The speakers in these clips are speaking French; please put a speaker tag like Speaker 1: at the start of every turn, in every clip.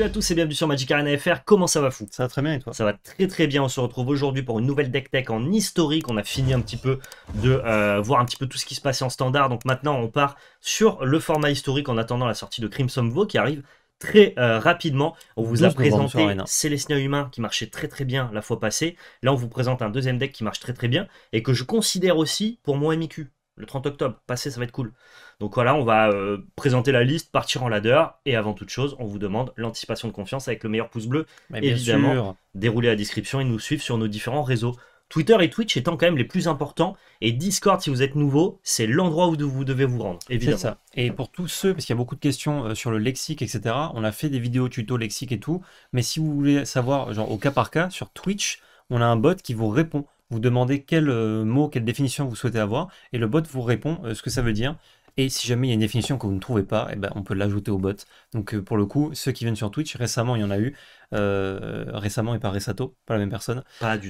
Speaker 1: Salut à tous et bienvenue sur Magic Arena FR, comment ça va fou Ça va très bien et toi Ça va très très bien, on se retrouve aujourd'hui pour une nouvelle deck tech en historique, on a fini un petit peu de euh, voir un petit peu tout ce qui se passait en standard, donc maintenant on part sur le format historique en attendant la sortie de Crimson Vaux qui arrive très euh, rapidement. On vous a présenté Célestia Humain qui marchait très très bien la fois passée. Là, on vous présente un deuxième deck qui marche très très bien et que je considère aussi pour mon MIQ le 30 octobre. Passé, ça va être cool. Donc voilà, on va euh, présenter la liste, partir en ladder. Et avant toute chose, on vous demande l'anticipation de confiance avec le meilleur pouce bleu. Mais évidemment, sûr. déroulez la description et nous suivre sur nos différents réseaux. Twitter et Twitch étant quand même les plus importants. Et Discord, si vous êtes nouveau, c'est l'endroit où vous devez vous rendre, évidemment. ça. Et pour tous ceux, parce qu'il y a beaucoup de questions euh, sur le lexique, etc., on a fait des vidéos tuto lexique et tout. Mais si vous voulez savoir, genre au cas par cas, sur Twitch, on a un bot qui vous répond. Vous demandez quel euh, mot, quelle définition vous souhaitez avoir, et le bot vous répond ce que ça veut dire. Et si jamais il y a une définition que vous ne trouvez pas, eh ben, on peut l'ajouter au bot. Donc euh, pour le coup, ceux qui viennent sur Twitch, récemment il y en a eu, euh, récemment et par Ressato, pas la même personne,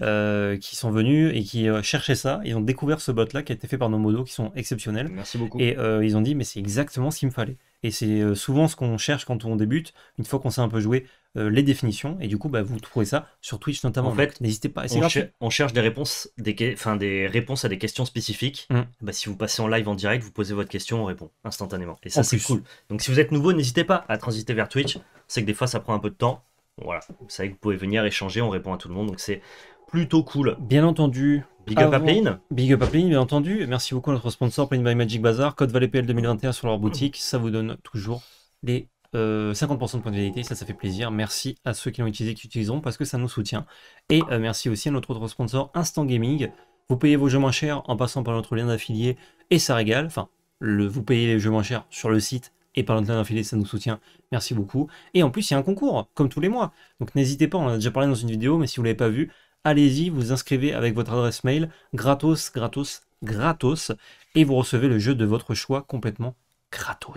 Speaker 1: euh, qui sont venus et qui cherchaient ça. Ils ont découvert ce bot-là qui a été fait par nos modos qui sont exceptionnels. Merci beaucoup. Et ils ont dit, mais c'est exactement ce qu'il me fallait. Et c'est souvent ce qu'on cherche quand on débute. Une fois qu'on sait un peu jouer... Euh, les définitions et du coup bah, vous trouvez ça sur Twitch notamment. En fait, n'hésitez pas. On, on, cherche des réponses, des, enfin, des réponses à des questions spécifiques. Mm. Bah, si vous passez en live en direct, vous posez votre question, on répond instantanément. Et ça oh, c'est cool. Donc si vous êtes nouveau, n'hésitez pas à transiter vers Twitch. C'est que des fois ça prend un peu de temps. Voilà, vous savez que vous pouvez venir échanger, on répond à tout le monde, donc c'est plutôt cool. Bien entendu, Big Up Plain Big Up Plain bien entendu. Merci beaucoup à notre sponsor, prime by Magic Bazaar. Code Valet PL 2021 sur leur boutique. Ça vous donne toujours des. 50% euh, de points de vérité, ça, ça fait plaisir. Merci à ceux qui l'ont utilisé, qui l'utiliseront parce que ça nous soutient. Et euh, merci aussi à notre autre sponsor, Instant Gaming. Vous payez vos jeux moins chers en passant par notre lien d'affilié et ça régale. Enfin, le, vous payez les jeux moins chers sur le site et par notre lien d'affilié, ça nous soutient. Merci beaucoup. Et en plus, il y a un concours, comme tous les mois. Donc n'hésitez pas, on en a déjà parlé dans une vidéo, mais si vous ne l'avez pas vu, allez-y, vous inscrivez avec votre adresse mail, gratos, gratos, gratos, et vous recevez le jeu de votre choix complètement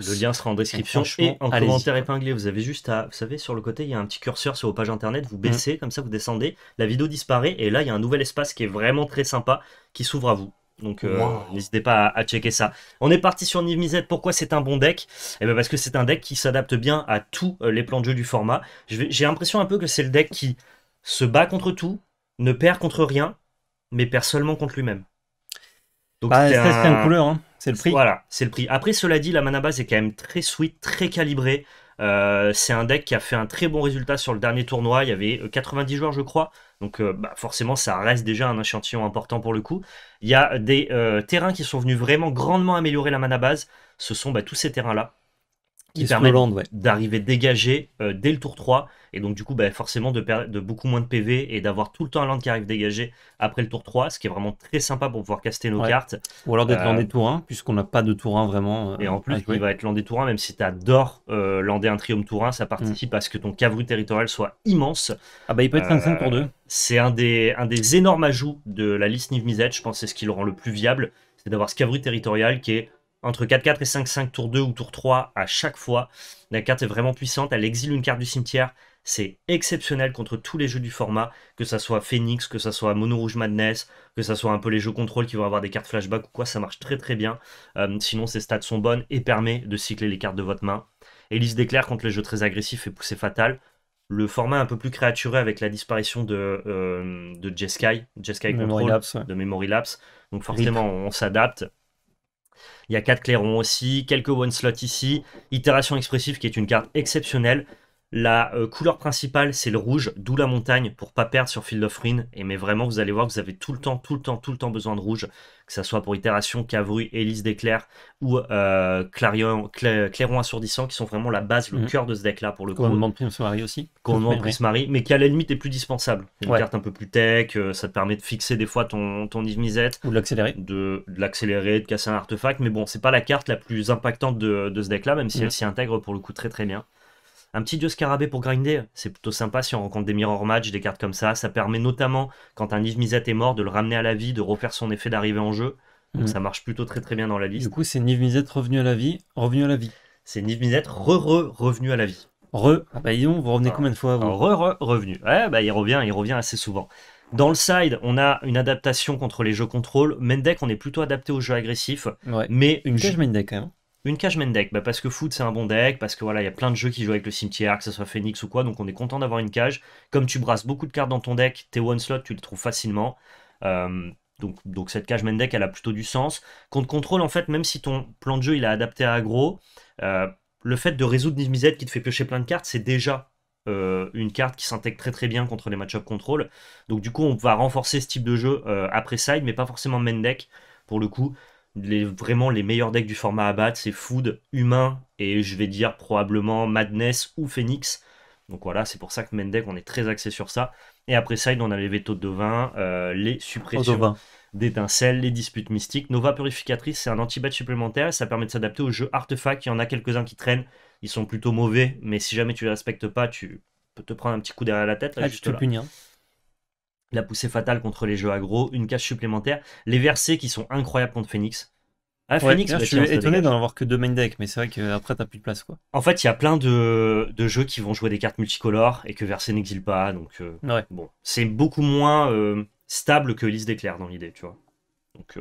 Speaker 1: le lien sera en description et en commentaire épinglé. Vous avez juste à, vous savez, sur le côté, il y a un petit curseur sur vos pages internet. Vous mm. baissez, comme ça, vous descendez. La vidéo disparaît et là, il y a un nouvel espace qui est vraiment très sympa qui s'ouvre à vous. Donc euh, n'hésitez pas à, checker ça. On est parti sur NiveMizet. Pourquoi c'est un bon deck Eh bien parce que c'est un deck qui s'adapte bien à tous euh, les plans de jeu du format. J'ai l'impression un peu que c'est le deck qui se bat contre tout, ne perd contre rien, mais perd seulement contre lui-même. Donc ah, c'est un... couleur. Hein. C'est le prix. Voilà, c'est le prix. Après, cela dit, la mana base est quand même très sweet, très calibrée. Euh, c'est un deck qui a fait un très bon résultat sur le dernier tournoi. Il y avait 90 euh, joueurs, je crois. Donc, euh, bah, forcément, ça reste déjà un échantillon important pour le coup. Il y a des terrains qui sont venus vraiment grandement améliorer la mana base. Ce sont bah, tous ces terrains-là qui permet d'arriver dégagé euh, dès le tour 3 et donc du coup bah, forcément de, de beaucoup moins de PV et d'avoir tout le temps un land qui arrive dégagé après le tour 3 ce qui est vraiment très sympa pour pouvoir caster nos cartes ou alors d'être euh, landé tour 1 puisqu'on n'a pas de tour 1 vraiment euh, et en plus il va être landé tour 1 même si tu adores lander un triomphe tour 1 ça participe mm. à ce que ton cavru territorial soit immense ah bah il peut être 5 pour 2 c'est un des, un des énormes ajouts de la liste Niv Misette, je pense c'est ce qui le rend le plus viable c'est d'avoir ce cavru territorial qui est entre 4-4 et 5-5, tour 2 ou tour 3 à chaque fois. La carte est vraiment puissante, elle exile une carte du cimetière. C'est exceptionnel contre tous les jeux du format, que ça soit Phoenix, que ce soit Mono Rouge Madness, que ce soit un peu les jeux contrôle qui vont avoir des cartes flashback ou quoi, ça marche très très bien. Euh, sinon, ces stats sont bonnes et permet de cycler les cartes de votre main. Elise déclare contre les jeux très agressifs et poussé fatal. Le format un peu plus créaturé avec la disparition de, euh, de Jeskai, Jeskai Control, de Memory Lapse. Donc forcément, on s'adapte. Il y a 4 clairons aussi, quelques one Slots ici, itération expressive qui est une carte exceptionnelle. La euh, couleur principale, c'est le rouge, d'où la montagne pour pas perdre sur Field of Ruin. Et mais vraiment, vous allez voir, que vous avez tout le temps, tout le temps, tout le temps besoin de rouge, que ce soit pour Itération, Cavru, Hélice d'éclair ou euh, Clairon assourdissant, qui sont vraiment la base, le mhm. cœur de ce deck-là pour le coup. Qu'on demande Prince-Marie aussi. Qu'on demande Prince-Marie, mais qui à la limite est plus dispensable. Une carte un peu plus tech, euh, ça te permet de fixer des fois ton, ton Misette. Ou de l'accélérer. De, l'accélérer, de casser un artefact. Mais bon, c'est pas la carte la plus impactante de, ce deck-là, même si mhm. elle s'y intègre pour le coup très très bien. Un petit dieu scarabée pour grinder, c'est plutôt sympa si on rencontre des mirror match, des cartes comme ça. Ça permet notamment, quand un Niv-Mizzet est mort, de le ramener à la vie, de refaire son effet d'arrivée en jeu. Donc mhm. ça marche plutôt très très bien dans la liste. Du coup, c'est Niv mizzet revenu à la vie, revenu à la vie. C'est Niv mizzet re-re revenu à la vie. Re, ah bah disons, vous revenez combien de fois vous Re-re revenu. Ouais, bah il revient, il revient assez souvent. Dans le side, on a une adaptation contre les jeux contrôle. Mendek, on est plutôt adapté aux jeux agressifs. Ouais. Mais une main deck, même hein. Une cage main deck, bah, parce que foot c'est un bon deck, parce que voilà, il y a plein de jeux qui jouent avec le cimetière, que ce soit Phoenix ou quoi, donc on est content d'avoir une cage. Comme tu brasses beaucoup de cartes dans ton deck, tes one slot, tu les trouves facilement. Euh, donc, cette cage main deck, elle a plutôt du sens. Contre contrôle, en fait, même si ton plan de jeu il est adapté à aggro, euh, le fait de résoudre une qui te fait piocher plein de cartes, c'est déjà euh, une carte qui s'intègre très très bien contre les match contrôle. Donc du coup, on va renforcer ce type de jeu après side, mais pas forcément main deck pour le coup les, vraiment les meilleurs decks du format à battre, c'est Food, Humain et je vais dire probablement Madness ou Phoenix. Donc voilà, c'est pour ça que Mendek, on est très axé sur ça. Et après ça, on a les vétos de vin, euh, les suppressions d'étincelles, les disputes mystiques. Nova Purificatrice, c'est un anti-bat supplémentaire. Ça permet de s'adapter au jeu artefact. Il y en a quelques-uns qui traînent. Ils sont plutôt mauvais, mais si jamais tu les respectes pas, tu peux te prendre un petit coup derrière la tête. Là, ah, juste là. Hein la poussée fatale contre les jeux aggro, une cache supplémentaire, les versets qui sont incroyables contre Phoenix. Ah, Phoenix, bah, je suis étonné d'en avoir que deux main decks, mais c'est vrai qu'après, euh, t'as plus de place. quoi. En fait, il y a plein de, jeux qui vont jouer des cartes multicolores et que Verset n'exile pas. Donc, euh, bon, c'est beaucoup moins euh, stable que liste d'éclair dans l'idée, tu vois. Donc,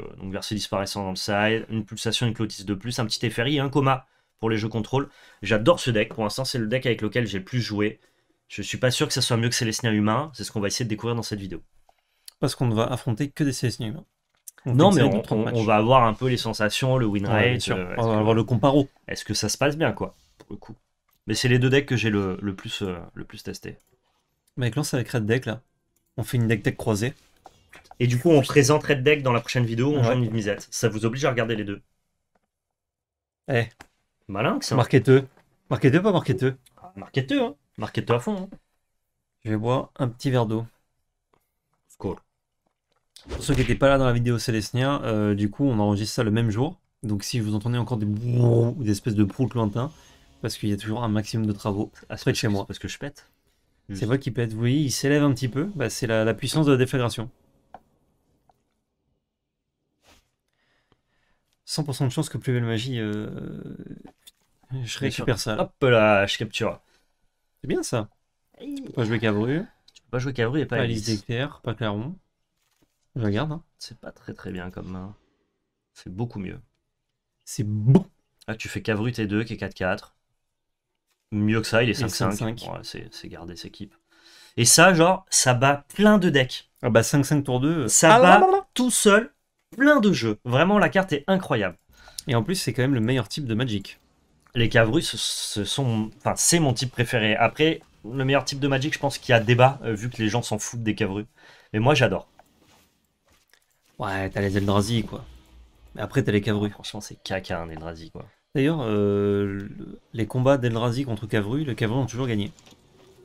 Speaker 1: disparaissant dans le side, une pulsation, une clotis de plus, un petit éphérie et un coma pour les jeux contrôle. J'adore ce deck. Pour l'instant, c'est le deck avec lequel j'ai le plus joué. Je suis pas sûr que ça soit mieux que Célestinien humain. C'est ce qu'on va essayer de découvrir dans cette vidéo. Parce qu'on ne va affronter que des Célestinien humains. non, mais on, va avoir un peu les sensations, le win rate. Euh, on va avoir le comparo. Est-ce que ça se passe bien, quoi, pour le coup Mais c'est les deux decks que j'ai le, plus, le plus euh, testé. Mec, lance avec Red Deck, là. On fait une deck deck croisée. Et du coup, on présente Red Deck dans la prochaine vidéo, on joue une misette. Ça vous oblige à regarder les deux. Eh. Malin, que hein. ça. Marquez Marketeux, pas marketeux Marketeux, hein. Marquez-toi à fond. Hein. Je vais boire un petit verre d'eau. Cool. Pour ceux qui n'étaient pas là dans la vidéo Célestia, euh, du coup, on enregistre ça le même jour. Donc si vous entendez encore des brrrr, ou des espèces de broules lointains, parce qu'il y a toujours un maximum de travaux à se chez moi. Parce que je pète. C'est vrai qui pète, oui, il s'élève un petit peu. Bah, c'est la, puissance de la déflagration. 100% de chance que plus belle magie, euh, je récupère ça. Hop là, je capture. C'est bien ça. Tu peux pas jouer Cavru. Tu peux pas jouer Cavru et pas, Alice. pas Clairon. Je regarde. Hein. C'est pas très très bien comme main. Hein. C'est beaucoup mieux. C'est bon. Ah, tu fais Cavru T2 qui est 4-4. Mieux que ça, il est 5-5. c'est garder ses équipe. Et ça, genre, ça bat plein de decks. Ah bah 5-5 tour 2. Euh, ça ah bat tout seul plein de jeux. Vraiment, la carte est incroyable. Et en plus, c'est quand même le meilleur type de Magic les Cavrus, ce sont, enfin, c'est mon type préféré. Après, le meilleur type de Magic, je pense qu'il y a débat, euh, vu que les gens s'en foutent des Cavrus. Mais moi, j'adore. Ouais, t'as les Eldrazi, quoi. Mais après, t'as les Cavrus. Franchement, c'est caca, un Eldrazi, quoi. D'ailleurs, euh, les combats d'Eldrazi contre Cavru, les Cavru ont toujours gagné.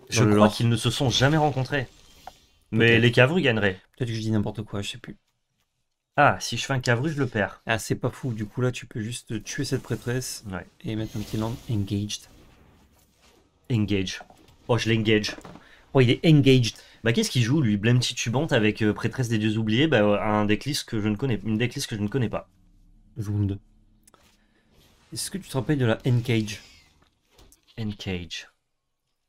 Speaker 1: Je crois qu'ils ne se sont jamais rencontrés. Mais les Cavru gagneraient. Peut-être que je dis n'importe quoi, je sais plus. Ah, si je fais un cavru, je le perds. Ah, c'est pas fou. Du coup, là, tu peux juste tuer cette prêtresse et mettre un petit nom. engaged. Engage. Oh, je l'engage. Oh, il est engaged. Bah, qu'est-ce qu'il joue, lui Blême titubante avec euh, prêtresse des dieux oubliés Bah, euh, un decklist que je ne connais, une decklist que je ne connais pas. Jound. Est-ce que tu te rappelles de la Encage cage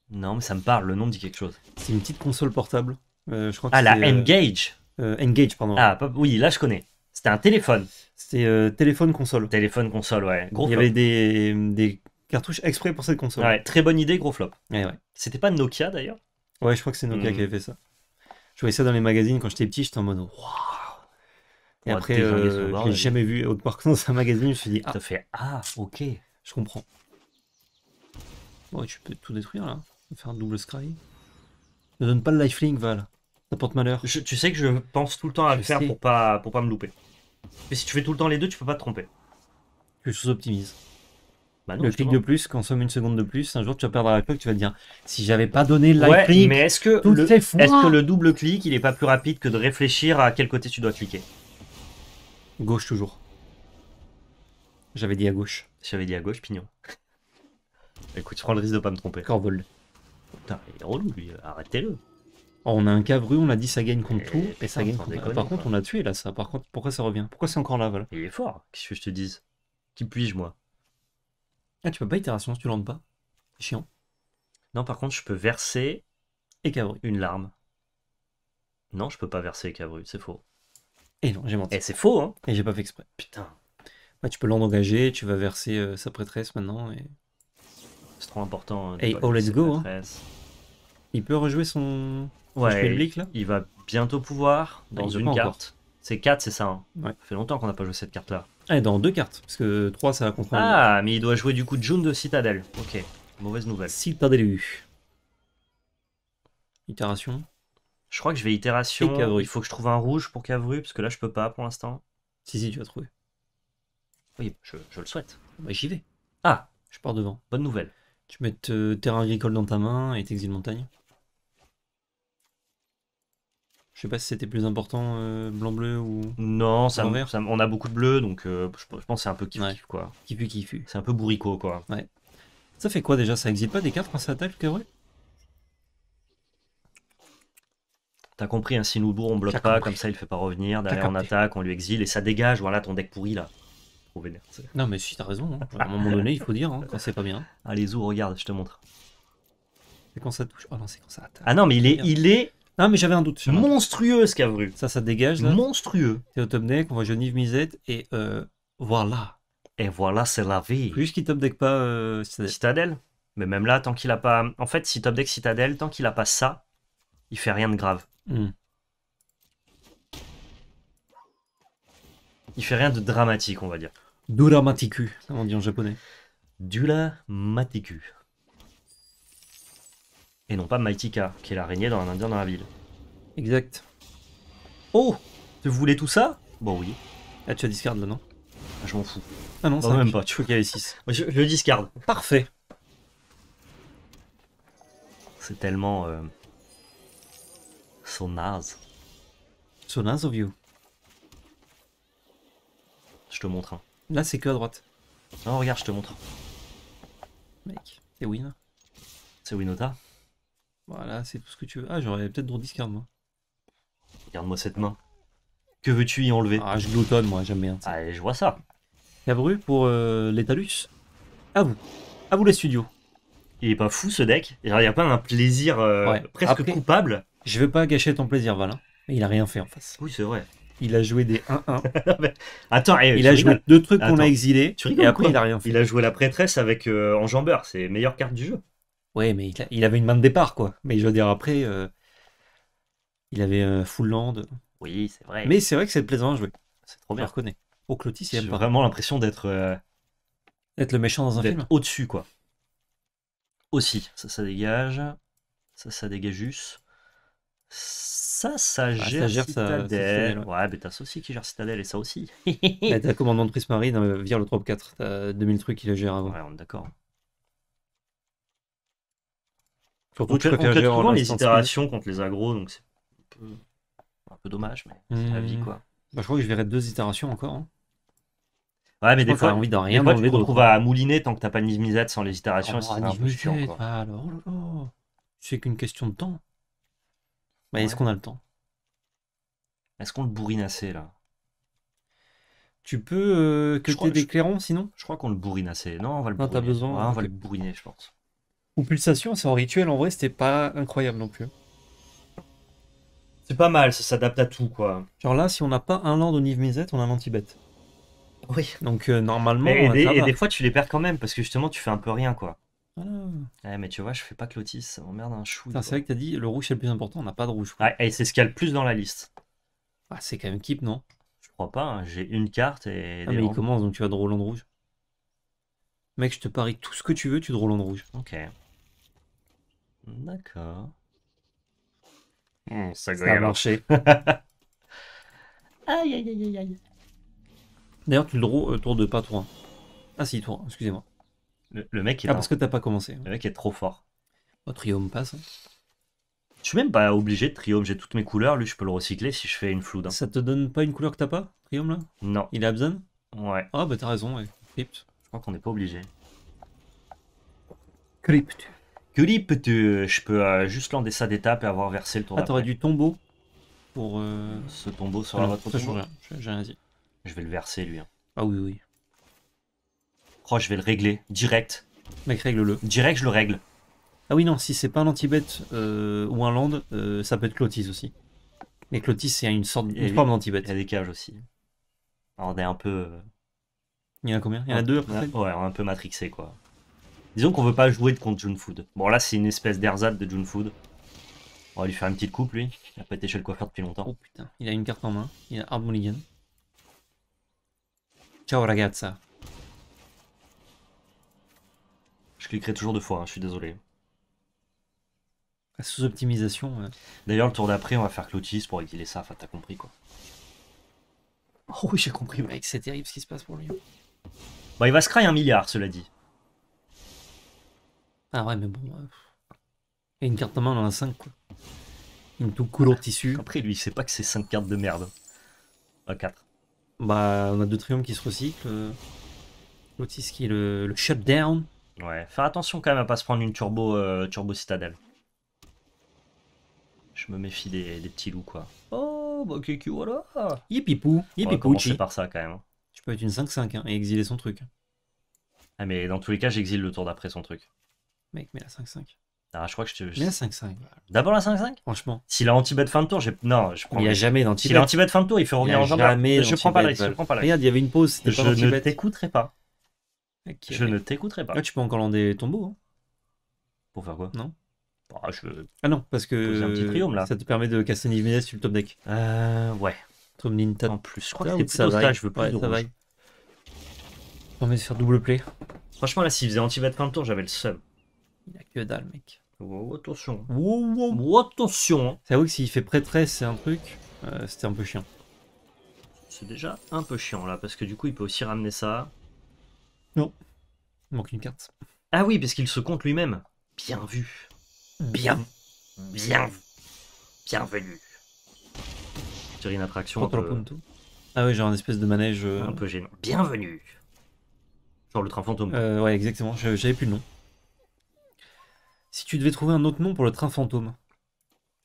Speaker 1: Non, mais ça me parle, le nom dit quelque chose. C'est une petite console portable. Euh, je crois que ah, la Engage euh, Engage, pardon. Ah, oui, là je connais. C'était un téléphone. C'était euh, téléphone console. Téléphone console, ouais. Il y avait des, cartouches exprès pour cette console. Ouais, très bonne idée, gros flop. C'était pas Nokia d'ailleurs Ouais, je crois que c'est Nokia qui hmm. avait fait ça. Je voyais ça dans les magazines quand j'étais petit, j'étais en mode waouh. Et après, euh, j'ai jamais vu autre que dans un magazine, je me suis dit ah, ah. fait ah, ok, je comprends. Bon tu peux tout détruire là, faire un double scry. Ne donne pas le lifelink, Val. Ça porte malheur. tu sais que je pense tout le temps à le faire pour pas, pour pas me louper. Mais si tu fais tout le temps les deux, tu peux pas te tromper. je sous-optimise. Bah le clic de plus consomme une seconde de plus. Un jour, tu vas perdre la cloque, tu vas te dire si j'avais pas donné le ouais, clic. Mais est-ce que, le, est que le double clic, il est pas plus rapide que de réfléchir à quel côté tu dois cliquer Gauche toujours. J'avais dit à gauche. J'avais dit à gauche, pignon. Écoute, tu prends le risque de pas me tromper. Corvol. Putain, il est relou lui, arrêtez-le on a un cabru, on a dit ça gagne contre eh, tout, et ça contre. par contre, on a tué là, ça. Par contre, pourquoi ça revient Pourquoi c'est encore là, voilà Il est fort, qu'est-ce que je te dise Qui puis-je, moi Ah, tu peux pas itération si tu lances pas. chiant. Non, par contre, je peux verser. Et Cavru. Une larme. Non, je peux pas verser cabru, c'est faux. Et eh non, j'ai menti. Et eh, c'est faux, hein Et j'ai pas fait exprès. Putain. Bah, tu peux l'engager, tu vas verser euh, sa prêtresse maintenant. Et... C'est trop important. Et hein, oh, let's go. Hein. Il peut rejouer son. Il va bientôt pouvoir, dans ah, une carte. C'est 4, c'est ça. Hein. Ça fait longtemps qu'on n'a pas joué cette carte-là. Ah, et dans deux cartes, parce que 3, ça va comprendre. Ah, mais il doit jouer du coup June de citadelle Ok, mauvaise nouvelle. Citadel. Itération. Je crois que je vais itération. Il faut que je trouve un rouge pour Cavru, parce que là, je peux pas pour l'instant. Si, si, tu vas trouver. Oui, je, le souhaite. Ah, bah, J'y vais. Ah Je pars devant. Bonne nouvelle. Tu mets euh, terrain agricole dans ta main et t'exiles montagne. Je sais pas si c'était plus important euh, blanc-bleu ou. Non, ça, on a beaucoup de bleu, donc euh, je, pense que c'est un peu kiff, quoi. Kiff kiff. C'est un peu bourricot quoi. Ouais. Ça fait quoi déjà Ça exile pas des cartes quand ça attaque le T'as compris, hein, si nous on bloque pas, comme ça il fait pas revenir. Derrière on attaque, on lui exile et ça dégage. Voilà ton deck pourri là. vénère. Non mais si t'as raison. Hein. À un moment donné, il faut dire hein, quand c'est pas bien. Allez Zou, regarde, je te montre. C'est quand ça touche. Oh non, c'est quand ça attaque. Ah non, mais il est, il est ah, mais j'avais un doute. Monstrueux, ce vu. Ça, ça dégage, Monstrueux. C'est au top deck, on voit Genevieve Misette, et euh, voilà. Et voilà, c'est la vie. Plus qu'il top deck pas euh, Citadel. Mais même là, tant qu'il a pas. En fait, si top deck Citadel, tant qu'il a pas ça, il fait rien de grave. Hmm. Il fait rien de dramatique, on va dire. Dura matiku, on dit en japonais. Dura matiku et non pas Maitika, qui est l'araignée dans un indien dans la ville. Exact. Oh Tu voulais tout ça Bon oui. Ah tu as discard là non ah, Je m'en fous. Ah non, ça bah, même pas, tu veux qu'il y avait 6. Je, le discard. Parfait. C'est tellement... Euh, Sonaz. So naze. of you. Je te montre un. Là c'est que à droite. Non regarde, je te montre. Mec, c'est Win. C'est Winota voilà, c'est tout ce que tu veux. Ah, j'aurais peut-être droit discard, moi. Regarde-moi cette main. Que veux-tu y enlever Ah, je gloutonne, moi, j'aime bien. Ah, je vois ça. Cabru pour euh, l'Étalus. À vous. À vous, les studios. Il est pas fou, ce deck. Il n'y a pas un plaisir euh, presque coupable. Je veux pas gâcher ton plaisir, Valin. Il a rien fait en face. Oui, c'est vrai. Il a joué des 1-1. Attends, eh, il a joué deux trucs qu'on a exilés. et après, il a rien fait. Il a joué la prêtresse avec euh, Enjambeur. C'est meilleure carte du jeu. Ouais, mais il, avait une main de départ, quoi. Mais je veux dire, après, euh, il avait un euh, full land. Oui, c'est vrai. Mais c'est vrai que c'est plaisant à jouer. C'est trop bien. Je reconnais. Au Clotis, il a vraiment l'impression euh, d'être. le méchant dans un film. Au-dessus, quoi. Aussi, ça, ça dégage. Ça, ça dégage juste. Ça, ça bah, gère, Citadel. ouais. mais t'as ça aussi qui gère Citadel et ça aussi. Bah, t'as commandant de Prismarine, vire le 3-4. T'as 2000 trucs qui le gère avant. Ouais, on est d'accord. Surtout on, les itérations contre les agros, donc c'est un peu, dommage, mais c'est la vie hmm. quoi. Bah, je crois que je verrais deux itérations encore. Hein. Ouais, mais des fois, envie d'en rien. Des fois, tu te à hein. mouliner tant que t'as pas de misette sans les itérations. Oh, c'est pas C'est oh qu'une question de temps. Est-ce qu'on a le temps Est-ce qu'on le bourrine assez là Tu peux euh, que des clairons sinon Je crois qu'on le bourrine assez. Non, on va le on va le bourriner, je pense. Pulsation, c'est en rituel, en vrai, c'était pas incroyable non plus. C'est pas mal, ça s'adapte à tout, quoi. Genre là, si on n'a pas un land au Nive on a un anti-bête. Oui. Donc euh, normalement. Et, des, et des, fois, tu les perds quand même, parce que justement, tu fais un peu rien, quoi. Ouais, mais tu vois, je fais pas Clotis, ça m'emmerde un chou. C'est vrai que t'as dit, le rouge c'est le plus important, on n'a pas de rouge. Ah, et c'est ce qu'il y a le plus dans la liste. Ah, c'est quand même keep, non Je crois pas, hein. j'ai une carte et. Ah, mais il commence, donc tu vas de Roland rouge. Mec, je te parie tout ce que tu veux, tu de rouge. Ok. D'accord. Hmm, ça, a marché. aïe, aïe, aïe, aïe. D'ailleurs, tu le draws euh, tour de pas tour Ah si, tour excusez-moi. Le, mec est. Ah, parce que t'as pas commencé. Hein. Le mec est trop fort. Oh, triome passe. Hein. Je suis même pas obligé de triome, j'ai toutes mes couleurs, lui je peux le recycler si je fais une floude. Ça te donne pas une couleur que t'as pas, triome là Non. Il a besoin Ouais. Ah oh, bah t'as raison, ouais. Crypt. Je crois qu'on n'est pas obligé. Crypt. Clip, je peux euh, juste lander ça d'étape et avoir versé le tour. Ah, t'aurais du tombeau pour. Euh, Ce tombeau sur la rien, j'ai rien dit. Je vais le verser lui. Hein. Ah oui, oui. Oh, je vais le régler direct. Mec, règle-le. Direct, je le règle. Ah oui, non, si c'est pas un antibête euh, ou un land, ça peut être Clotis aussi. Mais Clotis, c'est une sorte une forme danti Il y a des cages aussi. Alors, on est un peu. Il y en a combien Il y en a deux après Ouais, on est un peu matrixé quoi. Disons qu'on veut pas jouer contre June Food. Bon, là, c'est une espèce d'erzade de June Food. On va lui faire une petite coupe, lui. Il a pas été chez le coiffeur depuis longtemps. Oh putain, il a une carte en main. Il a mulligan. Ciao ragazza. Je cliquerai toujours deux fois, hein, je suis désolé. La sous-optimisation. D'ailleurs, le tour d'après, on va faire Clotis pour exiler ça. Enfin, t'as compris quoi. Oh oui, j'ai compris, mec. C'est terrible ce qui se passe pour lui. Bah il va se un milliard, cela dit. Ah ouais, mais bon. Et euh, une carte en main, on en a 5, quoi. Une tout couleur tissu. Après, lui, il sait pas que c'est 5 cartes de merde. Pas 4. Bah, on a deux triomphes qui se recyclent. Euh, L'autis qui est le, shutdown. Ouais, faire attention quand même à pas se prendre une turbo, euh, turbo citadelle. Je me méfie des, petits loups, quoi. Oh, bah, Kiku, voilà Yipipou, yipipou, On va commencer par ça, quand même. Hein. Tu peux être une 5-5 hein, et exiler son truc. Ah, mais dans tous les cas, j'exile le tour d'après son truc. Mec, mets la 5-5. Ah, je crois que je te. Mais la 5-5. D'abord la 5-5 Franchement. S'il a anti-bet fin de tour, j'ai. Non, je Il n'y a jamais d'anti-bet. S'il a anti-bet fin de tour, il fait revenir en jambe. Je prends pas prends pas la Regarde, il y avait une pause. Je ne t'écouterai pas. je ne t'écouterai pas. Là, tu peux encore lander tombeau. Hein. Pour faire quoi Non. Bah, je... Ah non, parce que. un petit là. Ça te permet de casser une sur le top deck. Euh, ouais. Tom Ninta. En plus, je crois que c'est plutôt ça, je veux pas être ça On va faire double play. Franchement, là, s'il faisait anti-bet fin de tour, j'avais le seum. Il a que dalle, mec. Oh, attention. Oh, attention. Hein. C'est vrai que s'il fait prêtresse, c'est un truc. Euh, c'était un peu chiant. C'est déjà un peu chiant là, parce que du coup, il peut aussi ramener ça. Non. Il manque une carte. Ah oui, parce qu'il se compte lui-même. Bien vu. Bien. Bien vu. Bienvenue. J'ai une attraction. Ah oui, j'ai un espèce de manège. Euh, un peu gênant. Bienvenue. Genre le train fantôme. Euh, ouais, exactement. J'avais plus le nom. Si tu devais trouver un autre nom pour le train fantôme,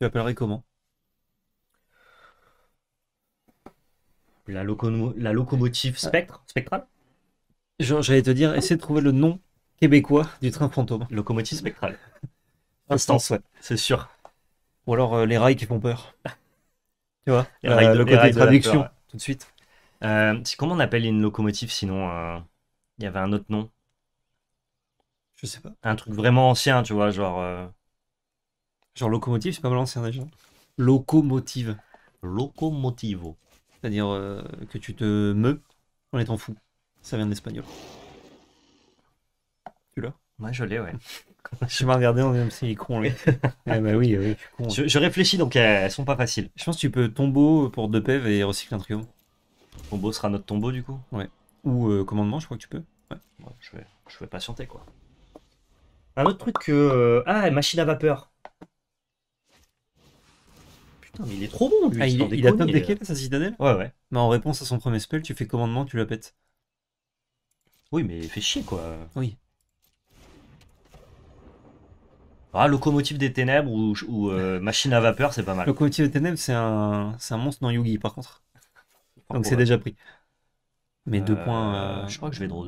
Speaker 1: tu appellerais comment la, locomotive euh, spectre Spectrale Genre, j'allais te dire, essaie de trouver le nom québécois du train fantôme. Locomotive spectrale. Instance, c'est sûr. Ou alors euh, les rails qui font peur. tu vois, euh, les rails de, traduction, tout de suite. comment on appelle une locomotive sinon Il y avait un autre nom. Je sais pas. Un truc vraiment ancien, tu vois, genre. Euh, genre locomotive, c'est pas mal ancien déjà. Locomotive. Locomotivo. C'est-à-dire euh, que tu te meux en étant fou. Ça vient de l'espagnol. Tu l'as moi je l'ai, ouais. Je m'en regardé en même est con, lui. ah bah oui, oui, je réfléchis, donc elles sont pas faciles. Je pense que tu peux tombeau pour deux pèves et recycler un triomphe. Tombeau sera notre tombeau, du coup. Ouais. Ou euh, commandement, je crois que tu peux. Ouais. je, vais, je vais patienter, quoi. Un autre truc que... Euh, ah, machine à vapeur. Putain, mais il est trop bon, lui. Ah, il, a il des quêtes sa euh. citadelle Ouais, ouais. Mais bah, en réponse à son premier spell, tu fais commandement, tu la pètes. Oui, mais fait chier, quoi. Oui. Ah, locomotive des ténèbres ou, euh, machine à vapeur, c'est pas mal. Locomotive des ténèbres, c'est un, un monstre dans Yugi, par contre. Donc c'est déjà pris. Mais deux points. Je crois que je vais draw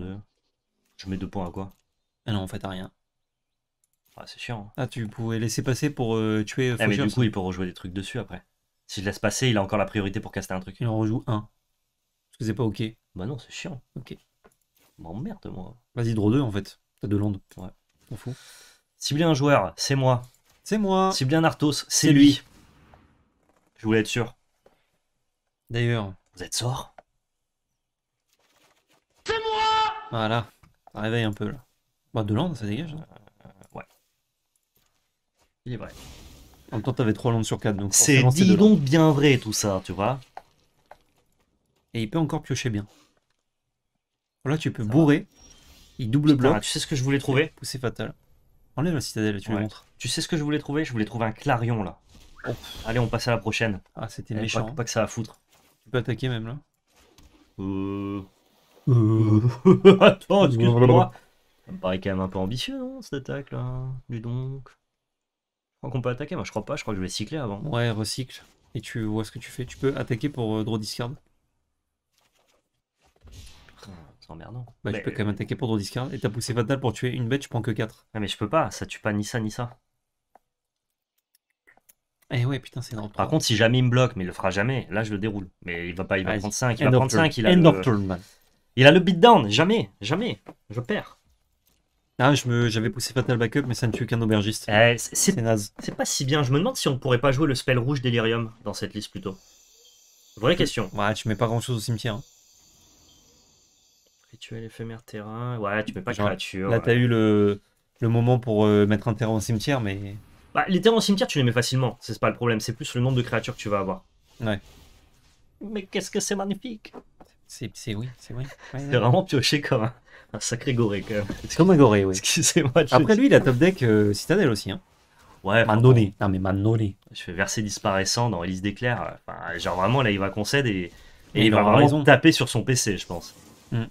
Speaker 1: Je mets deux points à quoi Ah non, en fait, à rien. Ah, c'est chiant. Hein. Ah, tu pouvais laisser passer pour euh, tuer ah, mais du coup, il peut rejouer des trucs dessus après. Si je laisse passer, il a encore la priorité pour caster un truc. Il en rejoue un. Parce que c'est pas OK. Bah non, c'est chiant. OK. Merde, moi. Vas-y, draw 2 en fait. T'as deux landes. Ouais. On fout. Cibler un joueur, c'est moi. C'est moi. Cibler un Arthos, c'est lui. Je voulais être sûr. D'ailleurs. Vous êtes sort C'est moi Voilà. Réveille un peu là. Bah, deux landes, ça dégage. Hein. Euh, il est vrai. En même temps, t'avais 3 landes sur 4, donc. C'est dis donc bien vrai tout ça, tu vois. Et il peut encore piocher bien. Là, tu peux bourrer. Il double blanc. Tu sais ce que je voulais trouver Poussée fatal. Enlève la citadelle, tu me montres. Tu sais ce que je voulais trouver Je voulais trouver un clarion là. Allez, on passe à la prochaine. Ah, c'était eh, méchant. Pas, hein. pas, que ça à foutre. Tu peux attaquer même là Euh. euh. Attends, excuse-moi. Ça me paraît quand même un peu ambitieux, non, cette attaque là Du donc qu'on peut attaquer. Moi, je crois pas. Je crois que je vais cycler avant. Ouais, recycle. Et tu vois ce que tu fais. Tu peux attaquer pour euh, draw discard. C'est emmerdant. Bah, mais... tu peux quand même attaquer pour draw discard. Et t'as poussé fatal pour tuer une bête, je prends que 4. Ah, mais je peux pas. Ça tue pas ni ça ni ça. Eh ouais, putain, c'est Par contre, si jamais il me bloque, mais il le fera jamais, là je le déroule. Mais il va pas, il va prendre 5, il va prendre il a, le... il a le beatdown, jamais, jamais, je perds. Ah, j'avais poussé Fatal Backup, mais ça ne tue qu'un aubergiste. Eh, c'est naze. C'est pas si bien. Je me demande si on pourrait pas jouer le spell rouge Delirium dans cette liste plutôt. Vraie question. Ouais, tu mets pas grand chose au cimetière. Hein. Rituel éphémère terrain. Ouais, tu mets pas de créature. Là, t'as eu le, moment pour euh, mettre un terrain au cimetière, mais. Bah, les terrains au cimetière, tu les mets facilement. C'est pas le problème. C'est plus le nombre de créatures que tu vas avoir. Ouais. Mais qu'est-ce que c'est magnifique! C'est oui, c'est vraiment pioché comme sacré goré quand même. C'est comme un goré, oui. moi Après lui, il a top deck citadelle euh, Citadel aussi. Hein. Ouais. Donné. Non mais Je fais verser disparaissant dans Elise d'éclair. genre vraiment là, il va concède et, il va avoir raison. taper sur son PC, je pense. Hmm.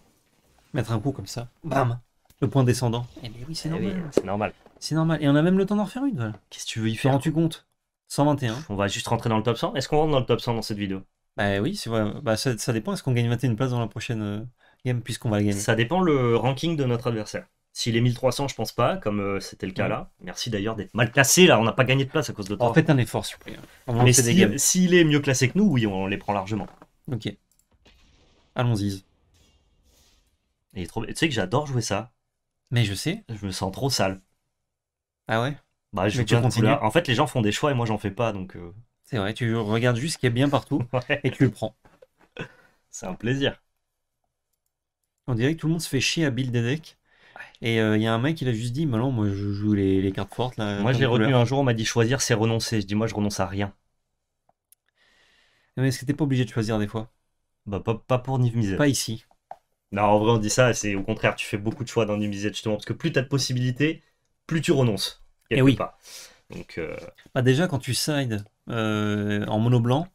Speaker 1: Mettre un coup comme ça. Bam. Le point descendant. Eh ben oui, c'est eh normal. c'est normal. C'est normal. Et on a même le temps d'en refaire une. Voilà. Qu'est-ce que tu veux y faire rends tu comptes 121. On va juste rentrer dans le top 100. Est-ce qu'on rentre dans le top 100 dans cette vidéo Bah oui, vrai. Bah, ça, ça, dépend. Est-ce qu'on gagne 21 places dans la prochaine euh, puisqu'on va le gagner Ça dépend le ranking de notre adversaire. S'il est 1300, je pense pas, comme euh, c'était le cas mm. là. Merci d'ailleurs d'être mal classé là, on n'a pas gagné de place à cause de toi. En fait, un effort, s'il Mais s'il est mieux classé que nous, oui, on les prend largement. Ok. Allons-y. Et Tu sais que j'adore jouer ça. Mais je sais. Je me sens trop sale. Ah ouais Bah, je En fait, les gens font des choix et moi, j'en fais pas, donc. Euh. C'est vrai, tu regardes juste ce qui est bien partout et tu le prends. C'est un plaisir. On dirait que tout le monde se fait chier à build des decks. Et il euh, y a un mec, qui a juste dit, mais moi je joue les, cartes fortes. Là, moi j'ai retenu un jour, on m'a dit choisir, c'est renoncer. Je dis, moi je renonce à rien. Mais est-ce que t'es pas obligé de choisir des fois Bah pas, pour Niv Pas ici. Non, en vrai on dit ça, c'est au contraire, tu fais beaucoup de choix dans Niv justement, parce que plus t'as de possibilités, plus tu renonces. Et eh oui. Pas. Donc, euh, bah déjà quand tu side euh, en mono blanc,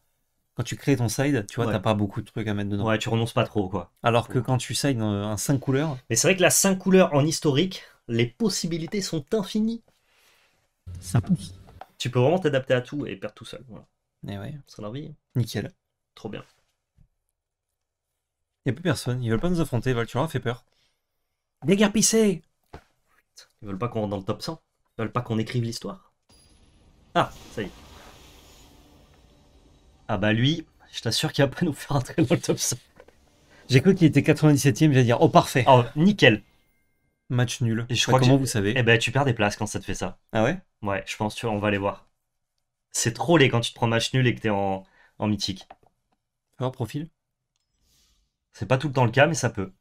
Speaker 1: quand tu crées ton side, tu vois, t'as pas beaucoup de trucs à mettre dedans. Ouais, tu renonces pas trop, quoi. Alors que quand tu side un 5 couleurs. Mais c'est vrai que la 5 couleurs en historique, les possibilités sont infinies. Tu peux vraiment t'adapter à tout et perdre tout seul. Voilà. Et eh ouais. Ça Nickel. Trop bien. Y'a plus personne, ils veulent pas nous affronter, Valtura fait peur. Déguerpissez Ils veulent pas qu'on rentre dans le top 100. Ils veulent pas qu'on écrive l'histoire. Ah, ça y est. Ah bah lui, je t'assure qu'il va pas nous faire entrer dans le top 5. J'ai cru qu'il était 97ème, j'allais dire, oh parfait. Oh, nickel. Match nul. Et je bah, crois comment vous savez Eh ben tu perds des places quand ça te fait ça. Ah ouais Ouais, je pense, tu... on va aller voir. C'est trop laid quand tu te prends match nul et que t'es en... mythique. Alors, ah, profil C'est pas tout le temps le cas, mais ça peut.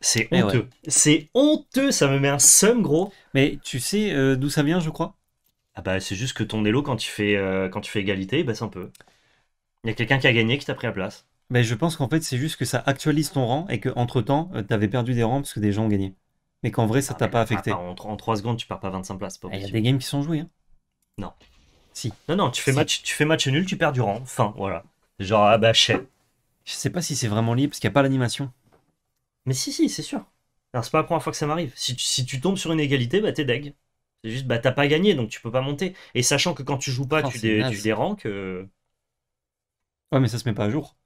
Speaker 1: C'est eh honteux. C'est honteux, ça me met un seum gros. Mais tu sais euh, d'où ça vient, je crois ah bah, c'est juste que ton élo quand tu fais euh, quand tu fais égalité, il baisse un peu. Il y a quelqu'un qui a gagné qui t'a pris la place. Mais je pense qu'en fait c'est juste que ça actualise ton rang et que entre temps euh, t'avais perdu des rangs parce que des gens ont gagné. Mais qu'en vrai ça ah t'a pas affecté. en, 3 secondes tu perds pas 25 places. Il ah, y a des games qui sont joués. Hein. Non. Si. Non non tu fais match tu fais match nul tu perds du rang. Fin voilà. Genre ah bah je sais. pas si c'est vraiment lié parce qu'il n'y a pas l'animation. Mais si si c'est sûr. C'est pas la première fois que ça m'arrive. Si, si tu tombes sur une égalité bah t'es deg. C'est juste, bah, t'as pas gagné, donc tu peux pas monter. Et sachant que quand tu joues pas, ah, tu, dé, euh Ouais, mais ça se met pas à jour.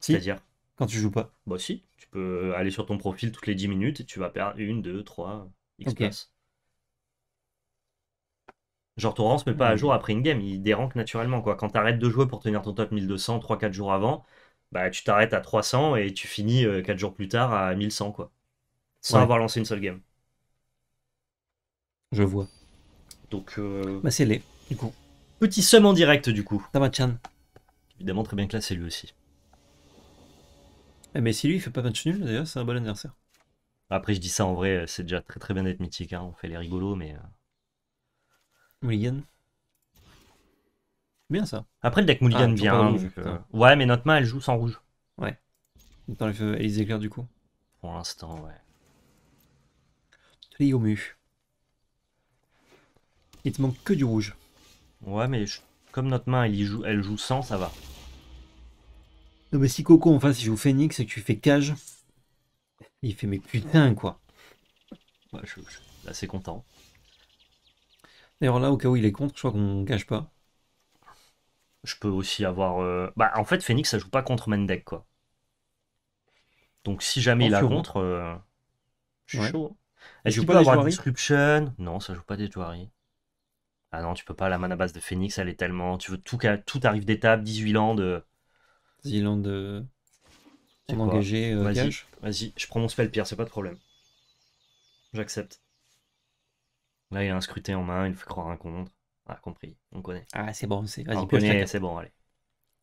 Speaker 1: C'est-à-dire Quand tu joues pas. Bah, si. Tu peux euh, aller sur ton profil toutes les 10 minutes et tu vas perdre une deux trois X Genre, ton rang se met pas à jour après une game, il déranque naturellement. quoi. Quand t'arrêtes de jouer pour tenir ton top 1200 3-4 jours avant, bah, tu t'arrêtes à 300 et tu finis 4 euh, jours plus tard à 1100, quoi. Sans avoir lancé une seule game. Je vois. Donc. Euh... Bah, c'est les, du coup. Petit seum en direct, du coup. Tamachan. Évidemment, très bien classé lui aussi. Eh, mais si lui, il fait pas 20 nul, d'ailleurs, c'est un bon adversaire. Après, je dis ça en vrai, c'est déjà très très bien d'être mythique. Hein. On fait les rigolos, mais. Euh. Mulligan. Bien ça. Après, le deck Mulligan, bien. Ah, hein, euh, ouais, mais notre main, elle joue sans rouge. Ouais. Elle les, éclaire, du coup. Pour l'instant, ouais. Triomu. Il te manque que du rouge. Ouais, mais comme notre main, elle, joue... elle joue sans ça va. Non, mais si Coco en face, il joue Phoenix et que tu fais cage, il fait mais putain, quoi. Ouais, je, suis assez content. D'ailleurs, là, au cas où il est contre, je crois qu'on cache pas. Je peux aussi avoir. Euh, bah, en fait, Phoenix, ça joue pas contre Mendek, quoi. Donc, si jamais il a hein. contre, euh, je suis chaud. Est-ce Non, ça joue pas des Toiries. Ah non, tu peux pas, la mana base de Phoenix, elle est tellement. Tu veux tout, tout arrive d'étape, 18 De... 18 landes. En engagé, vas-y, vas-y, je prends mon spell pire, c'est pas de problème. J'accepte. Là, il a un scruté en main, il fait croire un contre. Ah, compris, on connaît. Ah, c'est bon, c'est vas-y, on connaît, c'est bon, allez.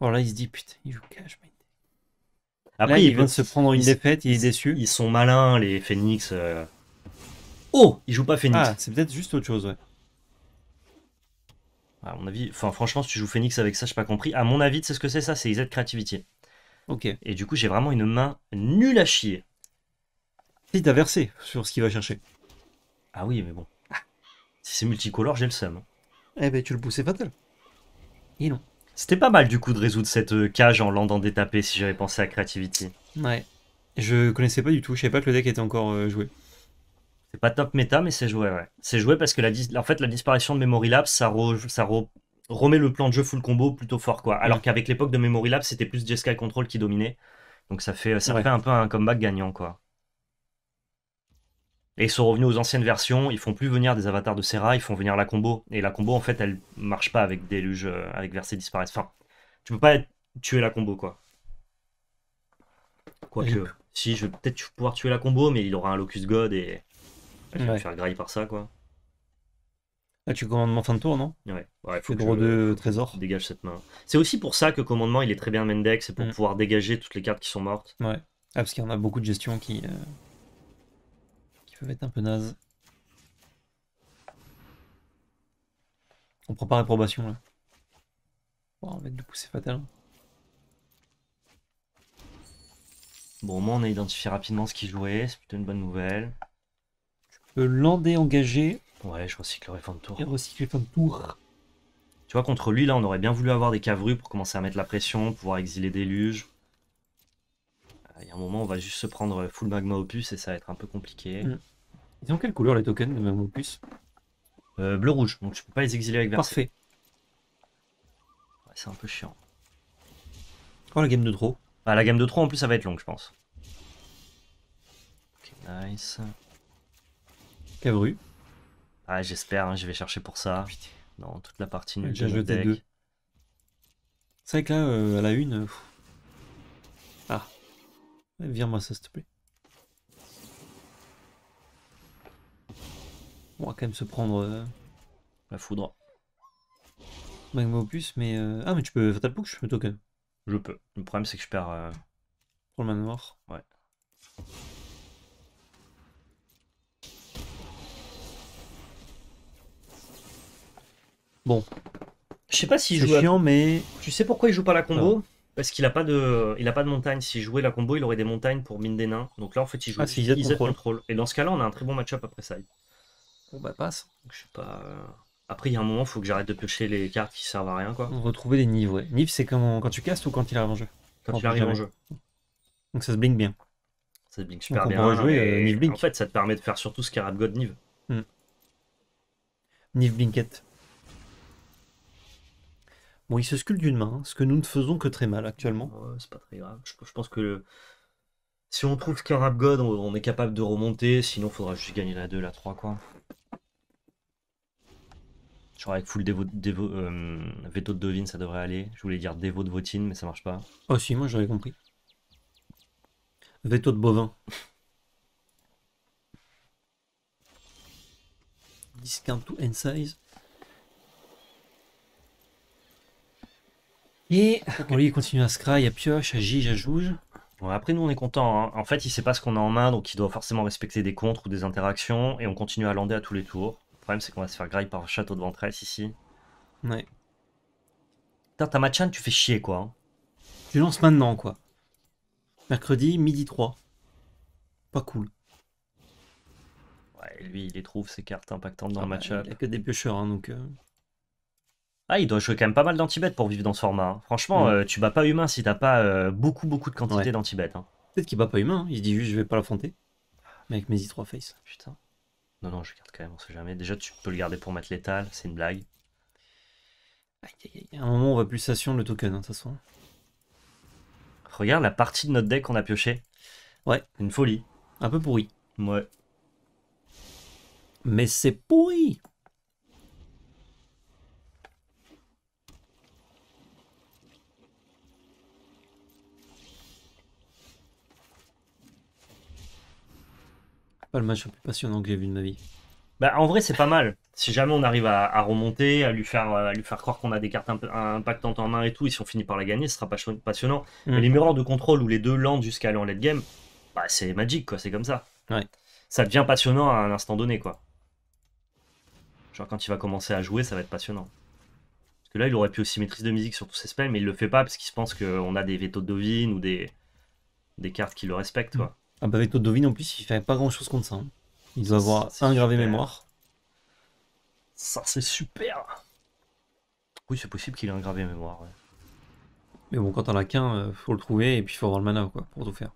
Speaker 1: Bon, oh, là, il se dit, putain, il joue cash, Après, il, vient de se prendre une défaite, il est déçu. Ils sont malins, les Phoenix. Euh. Oh, il joue pas Phoenix. Ah, c'est peut-être juste autre chose, ouais. À mon avis, enfin, franchement, si tu joues Phoenix avec ça, je j'ai pas compris. À mon avis, tu sais ce que c'est ça C'est Z Creativity. Ok. Et du coup, j'ai vraiment une main nulle à chier. t'a versé sur ce qu'il va chercher. Ah oui, mais bon. Si c'est multicolore, j'ai le seum. Eh ben, tu le poussais fatal. Et non. C'était pas mal du coup de résoudre cette euh, cage en l'endant des si j'avais pensé à Creativity. Ouais. Je connaissais pas du tout, je savais pas que le deck était encore euh, joué. C'est pas top méta, mais c'est joué, ouais. C'est joué parce que la, en fait, la disparition de Memory Labs, ça, remet le plan de jeu full combo plutôt fort, quoi. Alors mm. qu'avec l'époque de Memory Labs, c'était plus Jeskai Control qui dominait. Donc ça fait, ça un peu un comeback gagnant, quoi. Et ils sont revenus aux anciennes versions, ils font plus venir des avatars de Serra, ils font venir la combo. Et la combo, en fait, elle marche pas avec Déluge, euh, avec Verset disparaissent. Enfin, tu peux pas tuer la combo, quoi. Quoique, si, je vais peut-être pouvoir tuer la combo, mais il aura un Locus God et tu vais faire graille par ça, quoi. Là, ah, tu commandes mon fin de tour, non Ouais, ouais faut de trésor. Dégage cette main. C'est aussi pour ça que commandement, il est très bien main deck, c'est pour mm. pouvoir dégager toutes les cartes qui sont mortes. Ouais, ah, parce qu'il y en a beaucoup de gestion qui, euh, qui peuvent être un peu naze. On prend pas réprobation, là. on va mettre du fatal. Bon, au moins, on a identifié rapidement ce qui jouait, c'est plutôt une bonne nouvelle. Euh, le est engagé. Ouais, je recyclerai tour. Et recycler tour Tu vois, contre lui, là, on aurait bien voulu avoir des cavrues pour commencer à mettre la pression, pouvoir exiler des luges. Euh, il y a un moment, on va juste se prendre euh, full magma opus et ça va être un peu compliqué. Mm. Ils ont quelle couleur les tokens de magma opus Bleu-rouge, donc je peux pas les exiler avec Verset. Parfait. Ouais, c'est un peu chiant. Oh, la game de trop. Bah, la game de trop, en plus, ça va être longue, je pense. Ok, nice. Cavru. Ah, j'espère, hein, je vais chercher pour ça. Dans toute la partie nulle C'est vrai que là, euh, à la une. Euh, ah. Vire-moi ça, s'il te plaît. On va quand même se prendre. Euh, la foudre. Magma Opus, mais. Ah, mais tu peux Fatal ta plutôt Je peux. Le problème, c'est que je perds. Pour le manoir. Ouais. Bon. Je sais pas s'il joue. mais. Tu sais pourquoi il joue pas la combo Parce qu'il a pas de, il a pas de montagne. S'il jouait la combo, il aurait des montagnes pour mine des nains. Donc là, en fait, il joue ah, contrôle. contrôle. Et dans ce cas-là, on a un très bon matchup après ça. Bon bah passe. je sais pas. Euh, après, il y a un moment, faut que j'arrête de piocher les cartes qui servent à rien, quoi. Retrouver des niveaux. Ouais. Niv, c'est quand, tu castes ou quand il arrive en jeu. Quand, il arrive en jeu. Donc ça se blink bien. Ça se blink super Donc, on bien. jouer euh, blink. En fait, ça te permet de faire surtout ce rap God Nive. Hmm. Blinket. Bon, il se sculpte d'une main, ce que nous ne faisons que très mal actuellement. c'est pas très grave. Je, pense que le... si on trouve qu'un rap god, on, est capable de remonter. Sinon, faudra juste gagner la 2, la 3, quoi. Genre avec full euh, veto de devine, ça devrait aller. Je voulais dire dévote de votine, mais ça marche pas. Oh si, moi j'aurais compris. Veto de bovin. Discount to end size. Et lui, il continue à Scry, à Pioche, à Gige, à Jouge. après, nous, on est content. Hein. En fait, il sait pas ce qu'on a en main, donc il doit forcément respecter des contres ou des interactions. Et on continue à lander à tous les tours. Le problème, c'est qu'on va se faire graille par Château de Ventresse ici. Ouais. Putain, ta Machan, tu fais chier, quoi. Tu hein. lances maintenant, quoi. Mercredi, midi 3. Pas cool. Ouais, lui, il les trouve, ses cartes impactantes dans ah le bah, match-up. Il a que des pêcheurs, hein, donc... Euh, ah, il doit jouer quand même pas mal d'antibêtes pour vivre dans ce format. Hein. Franchement, mm. euh, tu bats pas humain si t'as pas euh, beaucoup, beaucoup de quantité Ouais. hein. Peut-être qu'il bat pas humain, hein. il se dit juste je vais pas l'affronter. Mais avec mes i3 face. Putain. Non, non, je garde quand même, on sait jamais. Déjà, tu peux le garder pour mettre létal, c'est une blague. Aïe, aïe, aïe. À un moment on va pulsation le token, hein, de toute façon. Regarde la partie de notre deck qu'on a pioché. Ouais. Une folie. Un peu pourri. Ouais. Mais c'est pourri pas le match le plus passionnant que j'ai vu de ma vie. Bah, en vrai, c'est pas mal. Si jamais on arrive à, remonter, à lui faire, à lui faire croire qu'on a des cartes impactantes en main et tout, et si on finit par la gagner, ce sera pas passionnant. Mm. Mais les miroirs de contrôle où les deux landes jusqu'à aller en late game, bah, c'est magique, quoi. C'est comme ça. Ouais. Ça devient passionnant à un instant donné, quoi. Genre, quand il va commencer à jouer, ça va être passionnant. Parce que là, il aurait pu aussi maîtrise de musique sur tous ses spells, mais il le fait pas parce qu'il se pense qu'on a des veto de devine ou des, des cartes qui le respectent, mm. quoi. Ah bah avec devine en plus, il fait pas grand chose contre ça. Ils hein. Il doit avoir un gravé mémoire. Ça c'est super Oui c'est possible qu'il ait un gravé mémoire. Mais bon quand t'en as qu'un, euh, faut le trouver et puis faut avoir le mana quoi pour tout faire.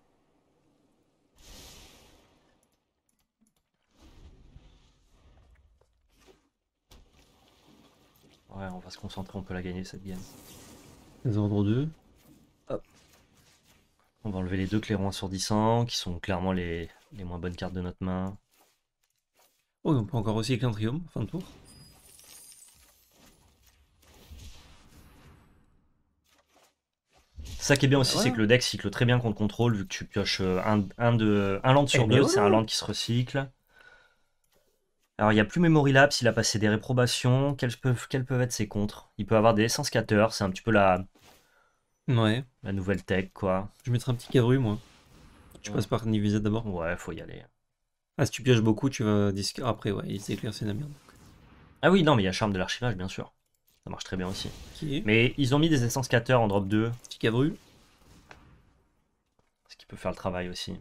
Speaker 1: Ouais on va se concentrer, on peut la gagner cette game. Les ordres 2. On va enlever les deux clairons assourdissants, qui sont clairement les, moins bonnes cartes de notre main. Oh, on peut encore recycler un triomphe, fin de tour. Ça qui est bien aussi, ah c'est que le deck cycle très bien contre contrôle, vu que tu pioches euh, un, de, un land sur Et eh ben c'est un land qui se recycle. Alors il n'y a plus Memory Labs, il a passé des réprobations. Quelles peuvent, peuvent être ses contres Il peut avoir des essence c'est un petit peu la, Ouais. La nouvelle tech, quoi. Je mettrai un petit cabru moi. Tu passes par Nivisa d'abord Ouais, faut y aller. Ah, si tu pièges beaucoup, tu vas Après, ouais, il s'est c'est la merde. Ah oui, non, mais il y a charme de l'archivage, bien sûr. Ça marche très bien aussi. Mais ils ont mis des essences 4 en drop 2. Petit cabru. Ce qui peut faire le travail aussi.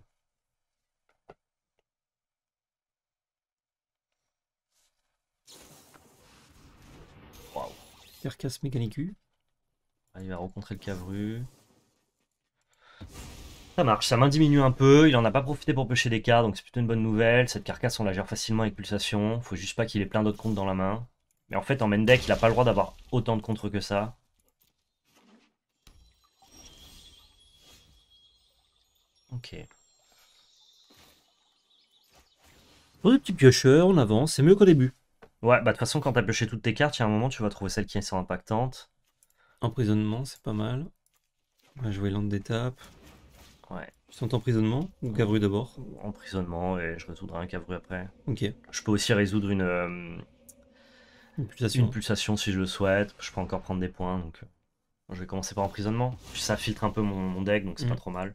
Speaker 1: Waouh. Carcasse mécanique. Ah, il va rencontrer le Cavru. Ça marche, sa main diminue un peu, il en a pas profité pour pêcher des cartes, donc c'est plutôt une bonne nouvelle. Cette carcasse, on la gère facilement avec pulsation, faut juste pas qu'il ait plein d'autres comptes dans la main. Mais en fait, en main deck, il a pas le droit d'avoir autant de contres que ça. Ok. Pour oh, des petits piocheurs, on avance, c'est mieux qu'au début. Ouais, bah de toute façon, quand tu as pioché toutes tes cartes, il y a un moment, tu vas trouver celle qui sont impactantes. Emprisonnement, c'est pas mal. On va jouer land d'étape. Ouais. Ils sont emprisonnement ou cavru euh, d'abord Emprisonnement et je résoudrai un cavru après. Ok. Je peux aussi résoudre une, euh, une, pulsation. si je le souhaite. Je peux encore prendre des points donc euh, je vais commencer par emprisonnement. Ça filtre un peu mon, deck donc c'est pas mhm. trop mal.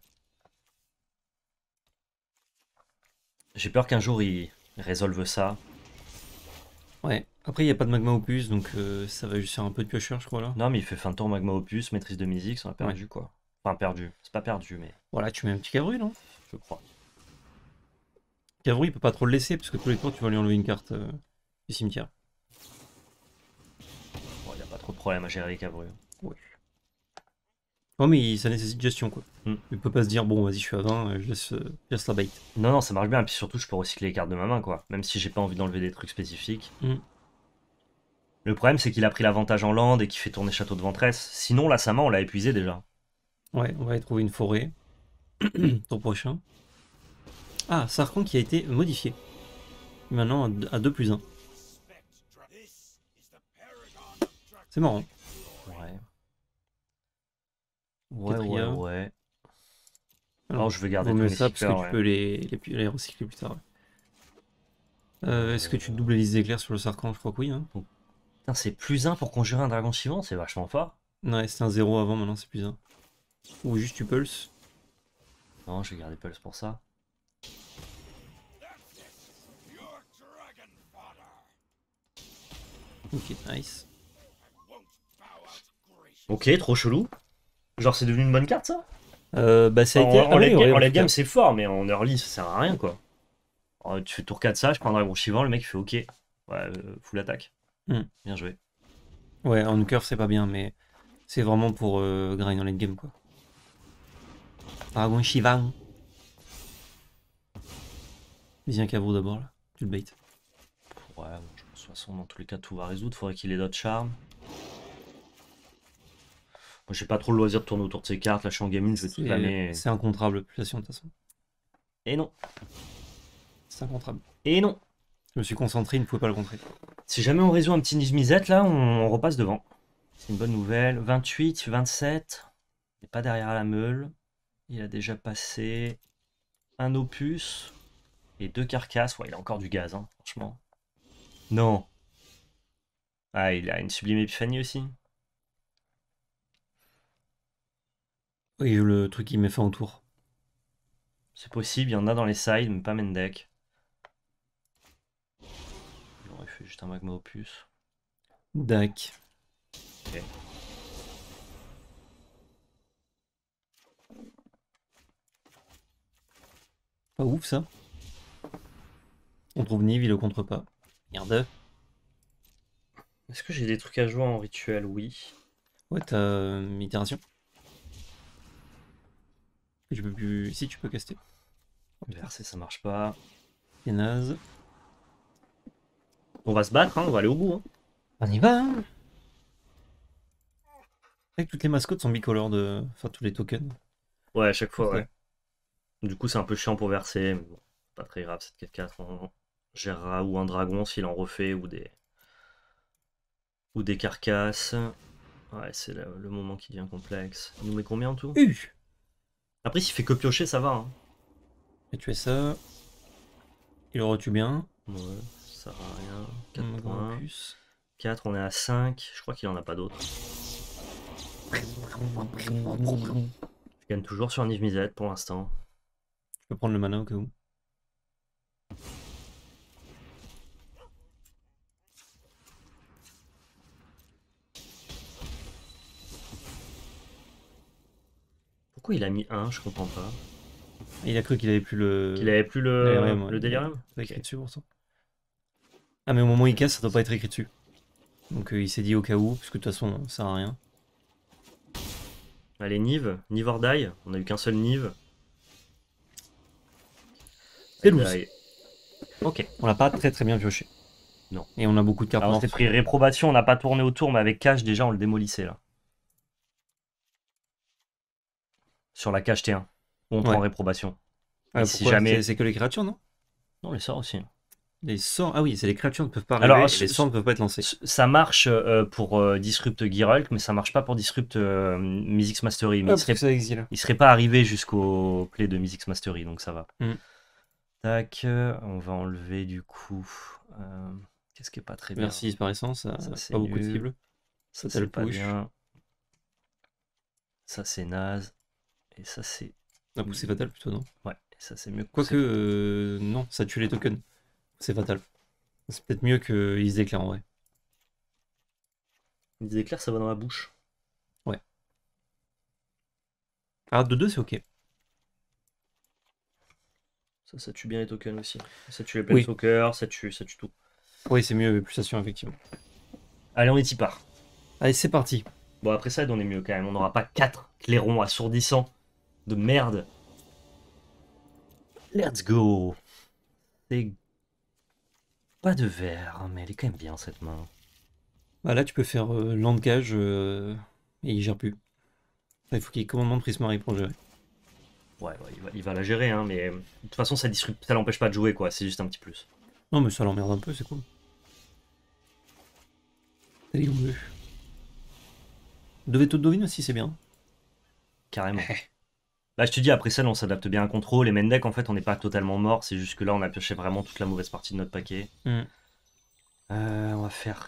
Speaker 1: J'ai peur qu'un jour il résolve ça Ouais. Après, il n'y a pas de magma opus, donc euh, ça va juste faire un peu de piocheur, je crois, là. Non, mais il fait fin de tour magma opus, maîtrise de musique, ça a perdu, quoi. Enfin, perdu. C'est pas perdu, mais... Voilà, tu mets un petit cabru, non Je crois. Cabru, il peut pas trop le laisser, parce que tous les tours, tu vas lui enlever une carte euh, du cimetière. il oh, n'y a pas trop de problème à gérer les non, mais ça nécessite gestion, quoi. Mm. Il peut pas se dire, bon, vas-y, je suis à 20, je laisse, la bait. Non, non, ça marche bien. Et puis surtout, je peux recycler les cartes de ma main, quoi. Même si j'ai pas envie d'enlever des trucs spécifiques. Mm. Le problème, c'est qu'il a pris l'avantage en lande et qu'il fait tourner Château de Ventresse. Sinon, là, sa main, on l'a épuisé déjà. Ouais, on va y trouver une forêt. Ton prochain. Ah, Sarkon qui a été modifié. Maintenant à 2 plus 1. C'est marrant. Ouais, ouais, ouais. Alors, oh, je vais garder ça parce que tu peux les, recycler plus tard. Euh, Est-ce que tu doubles les éclairs sur le sarcan Je crois que oui. Hein. Putain, c'est plus 1 pour conjurer un dragon suivant, c'est vachement fort. Ouais, c'était un 0 avant, maintenant c'est plus 1. Ou juste tu pulses. Non, je vais garder pulse pour ça. Ok, nice. Ok, trop chelou. Genre, c'est devenu une bonne carte, ça euh, bah, ça a été... En, ah late, game, c'est fort, mais en early, ça sert à rien, quoi. Oh, tu fais tour 4 ça, je prends un dragon le mec fait OK. Ouais, euh, full attaque. Hmm. Bien joué. Ouais, en curve, c'est pas bien, mais c'est vraiment pour euh, grind en late game, quoi. Dragon chivant. Viens vous d'abord, là. Tu le bait. Ouais, je pense, de toute façon, dans tous les cas, tout va résoudre. Faudrait qu'il ait d'autres charmes. J'ai pas trop le loisir de tourner autour de ces cartes. Là, je suis en gaming, je C'est incontrable, population, de toute façon. Et non. C'est incontrable. Et non. Je me suis concentré, il ne pouvait pas le contrer. Si jamais on résout un petit Nijmizet, là, on, repasse devant. C'est une bonne nouvelle. 28, 27. Il n'est pas derrière la meule. Il a déjà passé un opus et deux carcasses. Ouais, il a encore du gaz, hein, franchement. Non. Ah, il a une sublime épiphanie aussi. le truc qui met fin au tour. C'est possible, il y en a dans les sides, mais pas main deck. J'aurais fait juste un magma opus. Dac. Pas ouf ça. On trouve Niv, il le contre pas. Merde. Est-ce que j'ai des trucs à jouer en rituel Oui. Ouais, t'as euh, je Si tu peux caster. Verser ça marche pas. C'est naze. On va se battre, hein, on va aller au bout. Hein. On y va. Hein Avec toutes les mascottes sont bicolores de. Enfin, tous les tokens. Ouais, à chaque fois, ouais. Du coup, c'est un peu chiant pour verser, mais bon, pas très grave, cette 4 4 On gérera ou un dragon s'il en refait, ou des. Ou des carcasses. Ouais, c'est le, moment qui devient complexe. Il nous met combien en tout après, s'il fait que piocher, ça va. Hein. vais tuer ça. Il aurait tue bien. Ouais, ça va, rien. 4 points. 4, on est à 5. Je crois qu'il en a pas d'autres. Je gagne toujours sur Nive Misette pour l'instant. Je peux prendre le mana au cas où. il a mis un Je comprends pas. Il a cru qu'il avait plus le. Qu'il avait plus le. écrit dessus pour ça. Ah, mais au moment où il casse, ça doit pas être écrit dessus. Donc euh, il s'est dit au cas où, puisque de toute façon, ça sert à rien. Allez, Nive. Nive or On a eu qu'un seul Nive. C'est Ok. On l'a pas très très bien pioché. Non. Et on a beaucoup de cartes. Alors, on s'est pris réprobation, on n'a pas tourné autour, mais avec cash, déjà, on le démolissait là. sur la t 1 on prend réprobation.
Speaker 2: Ah, jamais... C'est que
Speaker 1: les créatures, non Non, les sorts aussi. Les sorts, ah oui, c'est les créatures ne peuvent pas arriver, Alors, les sorts ne peuvent pas être lancés. Ça marche euh, pour euh, Disrupt Giralk, mais ça marche pas pour Disrupt euh, music Mastery. Ah, il, serait... pas arrivé jusqu'au play de music Mastery, donc ça va. Hmm. Tac, on va enlever du coup. Qu'est-ce qui est pas très bien Merci par essence, ça, pas beaucoup de cibles. Ça, c'est pas bien. Ça, c'est naze ça, c'est. Ah, c'est fatal plutôt, non Ouais, ça, c'est mieux. Quoique, euh, non, ça tue les tokens. C'est fatal. C'est peut-être mieux qu'ils éclairent en vrai. Ils éclairent ça va dans la bouche. Ouais. Ah, de 2, c'est ok. Ça, ça tue bien les tokens aussi. Ça tue les petits ça tue, ça tue tout. Oui, c'est mieux, plus sûr, effectivement. Allez, on est y part. Allez, c'est parti. Bon, après ça, on est mieux quand même. On n'aura pas 4 clairons assourdissants de merde. Let's go. C'est pas de verre, hein, mais elle est quand même bien cette main. Bah là, tu peux faire euh, langage euh, et il gère plus. il faut qu'il commande Prisme Marie pour gérer. Ouais, ouais il, va, la gérer, hein, mais euh, de toute façon, ça, ça l'empêche pas de jouer, quoi. C'est juste un petit plus. Non, mais ça l'emmerde un peu, c'est cool. Allez, on veut. Devait tout aussi, c'est bien. Carrément. Bah, je te dis, après ça, on s'adapte bien à contrôle. Et decks en fait, on n'est pas totalement mort. C'est juste que là, on a pioché vraiment toute la mauvaise partie de notre paquet. Mm. Euh, on va faire.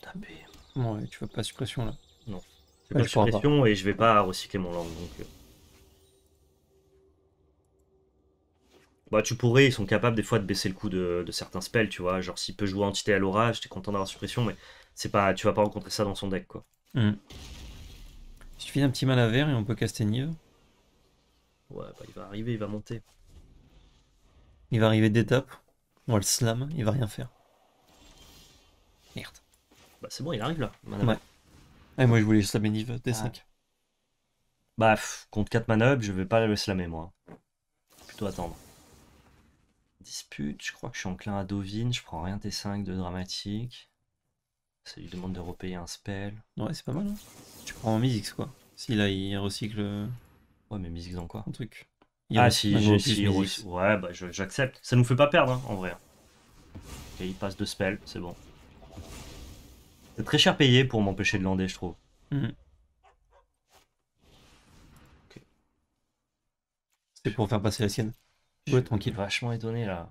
Speaker 1: Taper. Ouais, tu veux pas suppression là. Non. Ah, je pas suppression et je vais pas recycler mon langue. Donc... Euh. Bah, tu pourrais, ils sont capables des fois de baisser le coût de, certains spells, tu vois. Genre, s'il peut jouer entité à l'orage, t'es content d'avoir suppression, mais c'est pas, tu vas pas rencontrer ça dans son deck, quoi. Mm. Il suffit d'un petit mal à verre et on peut caster Nive. Ouais, bah, il va arriver, il va monter. Il va arriver d'étape. On va le slam, il va rien faire. Merde. Bah c'est bon, il arrive là. Ouais. Ah, moi je voulais slammer Nive t 5 Bah, contre 4 manœuvres, je vais pas le slammer moi. Plutôt attendre. Dispute, je crois que je suis enclin à Dovin, je prends rien T5 de dramatique. Ça lui demande de repayer un spell. Ouais, c'est pas mal. Hein. Tu prends en Mizix quoi. Si là il recycle. Euh, ouais, mais Mizix dans quoi Un truc. ah si, j'ai si, Ouais, bah j'accepte. Ça nous fait pas perdre hein, en vrai. Et il passe deux spells c'est bon. C'est très cher payé pour m'empêcher de lander, je trouve. Mhm. C'est pour faire passer la sienne. Ouais, tranquille. Vachement étonné là.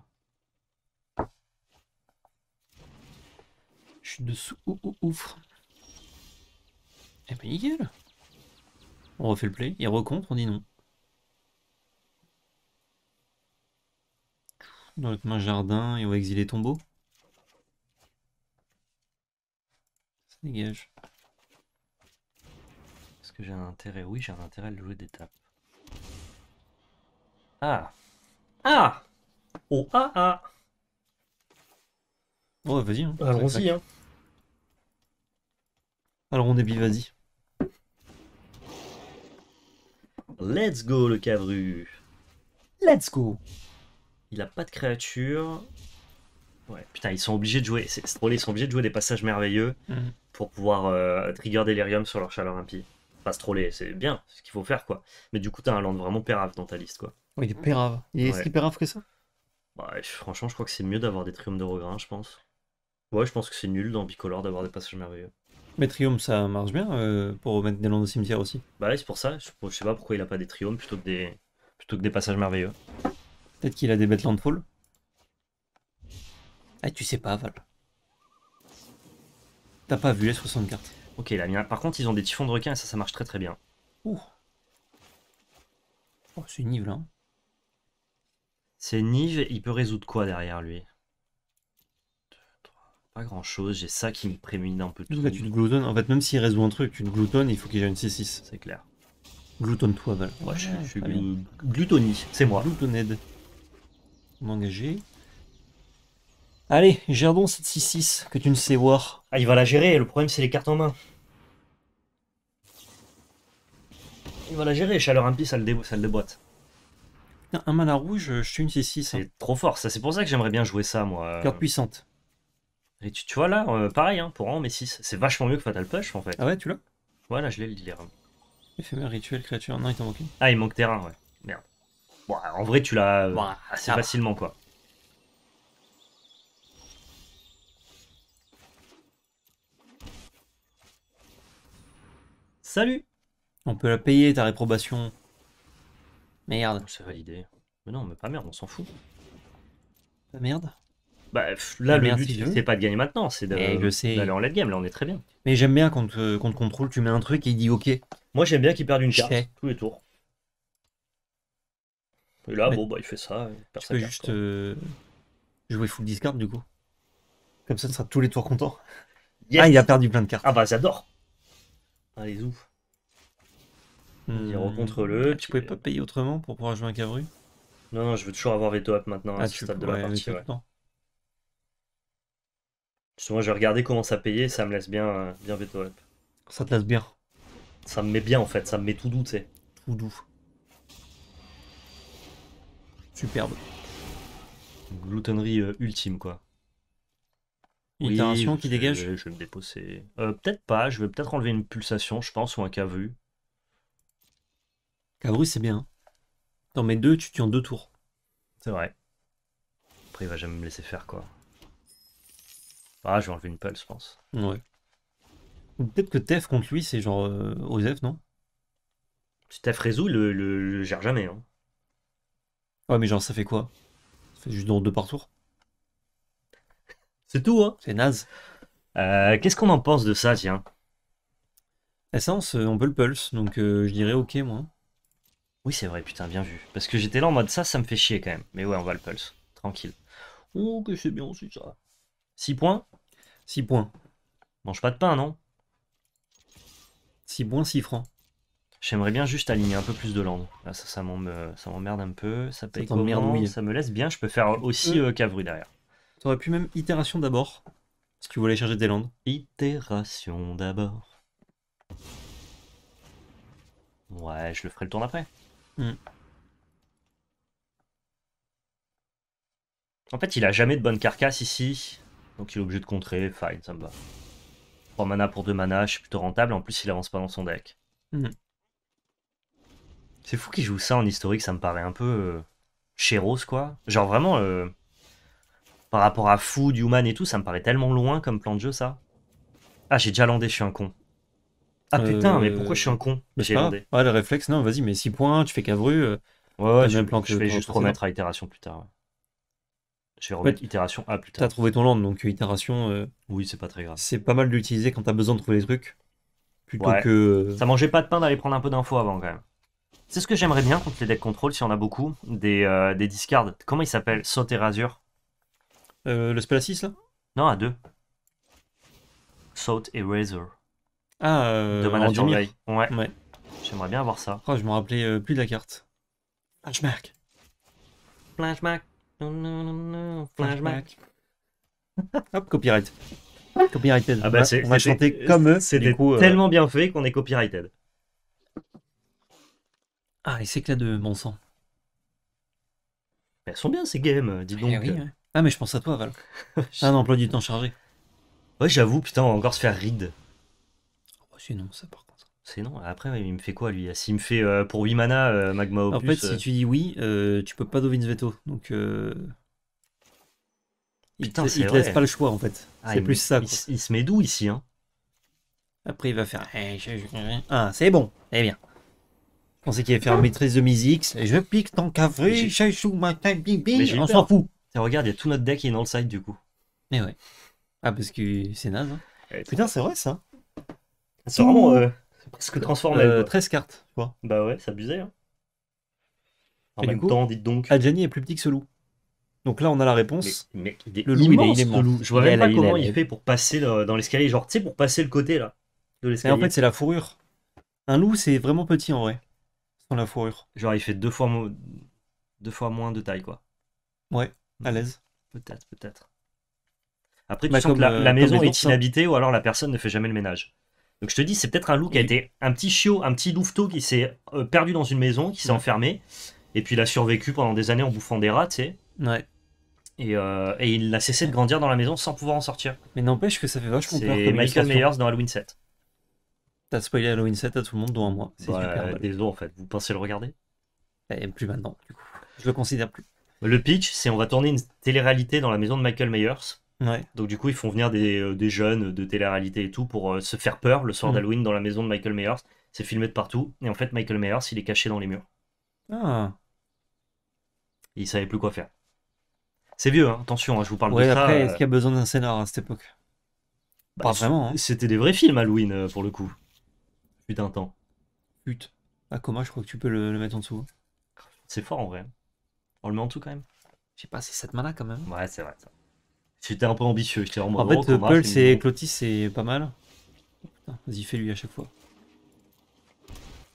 Speaker 1: Je suis dessous. Ouf, ouf, ouf. Eh ben nickel. On refait le play. Il recontre, on dit non. Dans le main jardin, et au va exiler tombeau. Ça dégage. Est-ce que j'ai un intérêt Oui, j'ai un intérêt à le jouer d'étape. Ah Ah Oh ah ah Oh vas-y hein. Allons-y hein. Alors on est vas-y. Let's go le cabru. Let's go. Il a pas de créature. Ouais, putain, ils sont obligés de jouer. C'est ils sont obligés de jouer des passages merveilleux mm. pour pouvoir euh, trigger Delirium sur leur chaleur impie. Pas se troller, c'est bien, ce qu'il faut faire quoi. Mais du coup, t'as un land vraiment pérave dans ta liste quoi. Oui, il est pérave. Il est ouais. pérave que ça bah, franchement, je crois que c'est mieux d'avoir des triomphes de regrain, je pense. Ouais, je pense que c'est nul dans Bicolore d'avoir des passages merveilleux. Mais triomphe ça marche bien euh, pour mettre des landes de cimetière aussi. Bah ouais, c'est pour ça. Je, sais pas pourquoi il a pas des triomphes plutôt que des, plutôt que des passages merveilleux. Peut-être qu'il a des bêtes landfall. Ah, tu sais pas, Val. T'as pas vu les 60 cartes. Ok, là, Par contre, ils ont des typhons de requins et ça, ça marche très très bien. Ouh. Oh, c'est Nive là. Hein. C'est Nive, il peut résoudre quoi derrière lui pas grand chose, j'ai ça qui me prémunit un peu tout. En tu te gloutonnes, en fait, même s'il résout un truc, tu te gloutonnes, il faut qu'il y ait une C6. C'est clair. Gloutonne-toi, Val. Ouais, je, suis c'est moi. Gloutonnade. M'engager. Allez, gère-donc cette c 6 que tu ne sais voir. Ah, il va la gérer, le problème c'est les cartes en main. Il va la gérer, chaleur impie, ça le, ça le déboîte. un mana rouge, je suis une C6. Hein. C'est trop fort, ça c'est pour ça que j'aimerais bien jouer ça, moi. Carte puissante. Et tu, vois là, euh, pareil, hein, pour un mais 6, c'est vachement mieux que Fatal Push en fait. Ah ouais, tu l'as Voilà, je l'ai le dealer. Éphémère, rituel, créature. Non, il t'en manque une. Ah, il manque terrain, ouais. Merde. Bon, en vrai, tu l'as euh, assez facilement quoi. Salut On peut la payer ta réprobation. Merde. C'est validé. Mais non, mais pas merde, on s'en fout. Pas merde bah, là, le but, c'est pas de gagner maintenant, c'est d'aller en late game. Là, on est très bien. Mais j'aime bien quand, tu euh, quand te contrôle, tu mets un truc et il dit OK. Moi, j'aime bien qu'il perde une carte tous les tours. Et là, bon, bah, il fait ça. Il peux juste euh, jouer full discard, du coup. Comme ça, tu sera tous les tours content. Ah, il a perdu plein de cartes. Ah, bah, j'adore. Allez, ah, ouf. Hmm. Rencontre-le. Ah, tu pouvais pas payer autrement pour pouvoir jouer un Cabru Non, non, je veux toujours avoir veto up maintenant ah, à ce stade de la partie. Je vais regarder comment ça payait, ça me laisse bien, euh, bien Ça te laisse bien. Ça me met bien en fait, ça me met tout doux, tu sais. Tout doux. Superbe. Gloutonnerie euh, ultime, quoi. itération qui dégage Je vais me déposer. Euh, peut-être pas, je vais peut-être enlever une pulsation, je pense, ou un cavu. Cavu, c'est bien. dans hein. T'en mets deux, tu tues en deux tours. C'est vrai. Après, il va jamais me laisser faire, quoi. Ah, je vais enlever une pulse, je pense. Ouais. Peut-être que Tef contre lui, c'est genre euh, non Si Tef résout, le, le, gère jamais. Hein. Ouais, mais genre, ça fait quoi Ça fait juste dans deux par tour C'est tout, hein C'est naze. Euh, qu'est-ce qu'on en pense de ça, tiens Et ça, euh, on peut le pulse, donc je dirais ok, moi. Oui, c'est vrai, putain, bien vu. Parce que j'étais là en mode ça, ça me fait chier quand même. Mais ouais, on va le pulse. Tranquille. Oh, que c'est bien aussi ça. 6 points 6 points. Mange pas de pain, non 6 points, 6 francs. J'aimerais bien juste aligner un peu plus de landes. Là, ça, ça m'emmerde un peu. Ça paye Ça me laisse bien. Je peux faire aussi euh, euh, cavru derrière. T'aurais pu même itération d'abord. que tu voulais charger des landes. Itération d'abord. Ouais, je le ferai le tour d'après. Hmm. En fait, il a jamais de bonne carcasse ici. Donc il est obligé de contrer, fine, ça me va. 3 mana pour 2 mana, je suis plutôt rentable, en plus il avance pas dans son deck. Hmm. C'est fou qu'il joue ça en historique, ça me paraît un peu... Euh, Chéros quoi. Genre vraiment... Euh, par rapport à Food, Human et tout, ça me paraît tellement loin comme plan de jeu ça. Ah j'ai déjà landé, je suis un con.
Speaker 2: Ah euh, putain, mais pourquoi je suis un con J'ai landé. ouais,
Speaker 1: ah, le réflexe, non, vas-y, mais 6 points, tu fais cavru. Ouais, ouais, je, plan que je vais juste remettre à itération plus tard. Je vais remettre itération A plus tard. T'as trouvé ton land, donc euh, itération. Euh, oui, c'est pas très grave. C'est pas mal d'utiliser quand t'as besoin de trouver des trucs. Plutôt que. Ça mangeait pas de pain d'aller prendre un peu d'infos avant quand même. C'est ce que j'aimerais bien contre les decks contrôle, si on a beaucoup, des, euh, discards. Comment il s'appelle Saut et rasure Le spell à 6 là Non, à 2. Saut et razor. Ah, de manager Ouais. ouais. J'aimerais bien avoir ça. Oh, je me rappelais plus de la carte. Flashmark. Flashmark. Non, non, non, non. Flashback. Hop, copyright. Copyrighted. Ah bah c'est on va chanter comme eux. C'est euh, tellement bien fait qu'on est copyrighted. Ah, les s'éclatent de bon sang. Bah, elles sont bien ces games, dis donc. Eh ah, mais je pense à toi, Val. un emploi du temps chargé. Ouais, j'avoue, putain, on va encore se faire ride. Oh, sinon, ça part. C'est non. Après, il me fait quoi lui S'il me fait euh, pour 8 mana euh, Magma Opus. En fait, si euh. tu dis oui, tu peux pas Dovin's Veto. Donc. Putain, il te, il te laisse pas le choix en fait. Ah, c'est plus ça. Il, se met d'où ici hein Après, il va faire. Eh, ah, c'est bon. Eh bien. Je pensais qu'il allait faire maîtrise de Mizix. Je pique ton café, joue ma bibi. On s'en fout. regarde, il y a tout notre deck qui est dans le side du coup. Mais eh ouais. Ah, parce que c'est naze. Hein. Putain, c'est vrai ça. C'est vraiment que transforme 13 euh, cartes, tu Bah ouais, ça abusait hein. En même temps, dites donc. Adjani est plus petit que ce loup. Donc là, on a la réponse. Mais, le loup, il est Je vois même pas comment il fait pour passer dans l'escalier. Genre, tu sais, pour passer le côté là de l'escalier. En fait, c'est la fourrure. Un loup, c'est vraiment petit en vrai. Sans la fourrure. Genre, il fait deux fois, deux fois moins de taille, quoi. Ouais, à l'aise. Peut-être, peut-être. Après, tu bah, sens que la euh, maison est hein. inhabitée ou alors la personne ne fait jamais le ménage. Donc je te dis, c'est peut-être un loup qui a été un petit chiot, un petit louveteau qui s'est euh, perdu dans une maison, qui s'est enfermé, et puis il a survécu pendant des années en bouffant des rats, tu sais. Ouais. Et, euh, il a cessé de grandir dans la maison sans pouvoir en sortir. Mais n'empêche que ça fait vachement peur. C'est Michael Myers dans Halloween 7. T'as spoilé Halloween 7 à tout le monde, dont à moi. C'est super. en fait, vous pensez le regarder Et eh, plus maintenant, du coup. Je le considère plus. Le pitch, c'est on va tourner une télé-réalité dans la maison de Michael Myers donc du coup, ils font venir des, euh, jeunes de télé-réalité et tout pour euh, se faire peur le soir mm. d'Halloween dans la maison de Michael Myers. C'est filmé de partout. Et en fait, Michael Myers, il est caché dans les murs. Ah. il savait plus quoi faire. C'est vieux, hein. attention, hein, je vous parle de après, euh. Est-ce qu'il y a besoin d'un scénar à cette époque bah, Pas vraiment. Hein. C'était des vrais films Halloween pour le coup. Putain de temps. Putain. Ah, comment je crois que tu peux le, mettre en dessous. Hein. C'est fort en vrai. On le met en dessous quand même. Je sais pas, c'est cette mana quand même. Ouais, c'est vrai. Ça. C'était un peu ambitieux. J'étais En fait, oh, Paul, c'est Clotis, c'est pas mal. Vas-y, fais-lui à chaque fois.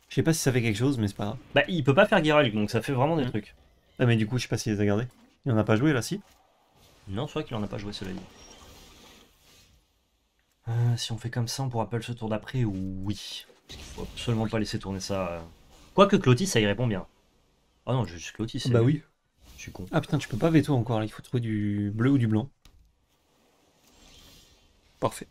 Speaker 1: Je sais pas si ça fait quelque chose, mais c'est pas grave. Bah, il peut pas faire Geralt, donc ça fait vraiment des mmh. trucs. Ah, mais du coup, je sais pas s'il les a gardés. Il en a pas joué là, si Non, c'est vrai qu'il en a pas joué, cela dit. Euh, si on fait comme ça, on pourra pas ce tour d'après, oui. faut absolument pas laisser tourner ça. Euh. Quoique Clotis, ça y répond bien. Ah oh non, juste Clotis. Bah oui. Je suis con. Ah putain, tu peux pas veto encore, il faut trouver du bleu ou du blanc. Parfait.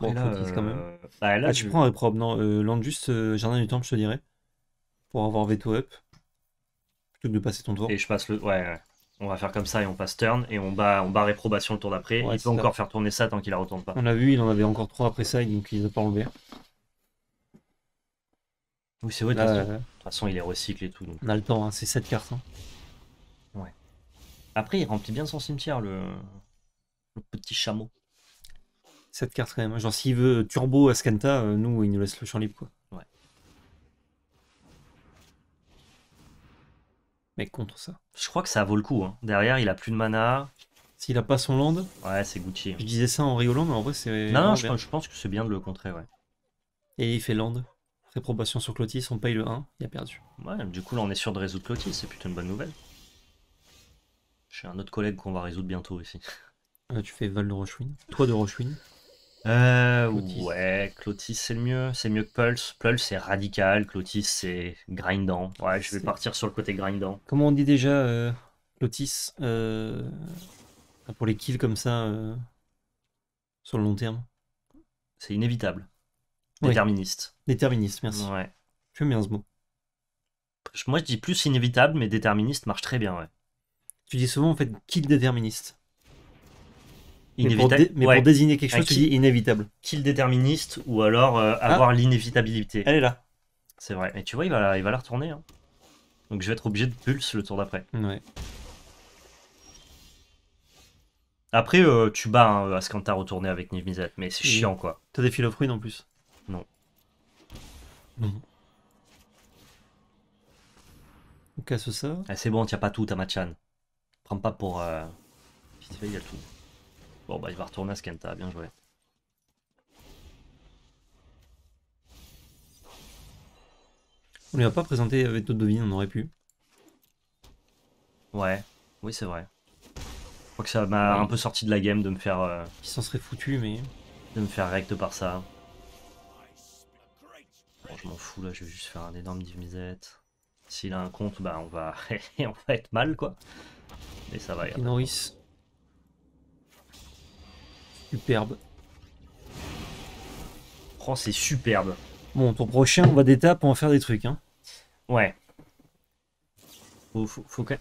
Speaker 1: là, euh, bah, ah, tu prends un prob, non euh, juste euh, Jardin du Temple, je te dirais. Pour avoir veto up. Plutôt que de passer ton tour. Et je passe le. Ouais, On va faire comme ça et on passe turn. Et on bat, on bat réprobation le tour d'après. il peut encore faire tourner ça tant qu'il la retourne pas. On a vu, il en avait encore trois après ça, donc il a pas enlevé. Oui, c'est vrai, de toute façon, il est recyclé et tout. On a le temps, hein, c'est 7 cartes. Hein. Ouais. Après, il remplit bien son cimetière, le petit chameau cette carte quand même. Genre s'il veut turbo Ascanta, euh, nous il nous laisse le champ libre quoi. Ouais. Mais contre ça. Je crois que ça vaut le coup. Hein. Derrière il a plus de mana. S'il a pas son land. Ouais c'est Gucci. Hein. Je disais ça en rigolant mais en vrai c'est. Non, non je, pense que c'est bien de le contrer ouais. Et il fait land. Réprobation sur Clotis, on paye le 1, il a perdu. Ouais, du coup là on est sûr de résoudre Clotis, c'est plutôt une bonne nouvelle. J'ai un autre collègue qu'on va résoudre bientôt ici. Euh, tu fais Val de Rochewin. Toi de Rochwin. Euh, Ouais, Clotis c'est le mieux. C'est mieux que Pulse. Pulse c'est radical, Clotis c'est grindant. Ouais, je vais partir sur le côté grindant. Comment on dit déjà euh, Clotis euh, pour les kills comme ça euh, sur le long terme C'est inévitable. Déterministe. Déterministe, merci. Ouais. J'aime bien ce mot. Moi je dis plus inévitable, mais déterministe marche très bien, ouais. Tu dis souvent en fait kill déterministe. Mais, pour, désigner quelque chose, qui est inévitable. Kill déterministe ou alors euh, ah. avoir l'inévitabilité. Elle est là. C'est vrai. Mais tu vois, il va, la, il va retourner. Hein. Donc je vais être obligé de pulse le tour d'après. Après, euh, tu bats qu'on hein, t'a retourné avec niv mais c'est chiant quoi. T'as des Filofruines en plus Non. On casse ça. Eh, c'est bon, t'as pas tout, t'as Machan. Prends pas pour. Euh, il y a tout. Bon bah il va retourner à Skenta, bien joué. On lui a pas présenté avec d'autres devines, on aurait pu. Ouais, oui c'est vrai. Je crois que ça m'a un peu sorti de la game de me faire... Euh, il s'en serait foutu mais... De me faire recte par ça. Bon, je m'en fous là, je vais juste faire un énorme divisette. S'il a un compte, bah on va, être mal quoi. Mais ça va. Il Superbe. Oh, c'est superbe. Bon, ton prochain, on va d'étape, on va faire des trucs. Hein. Ouais. Faut, faut, que...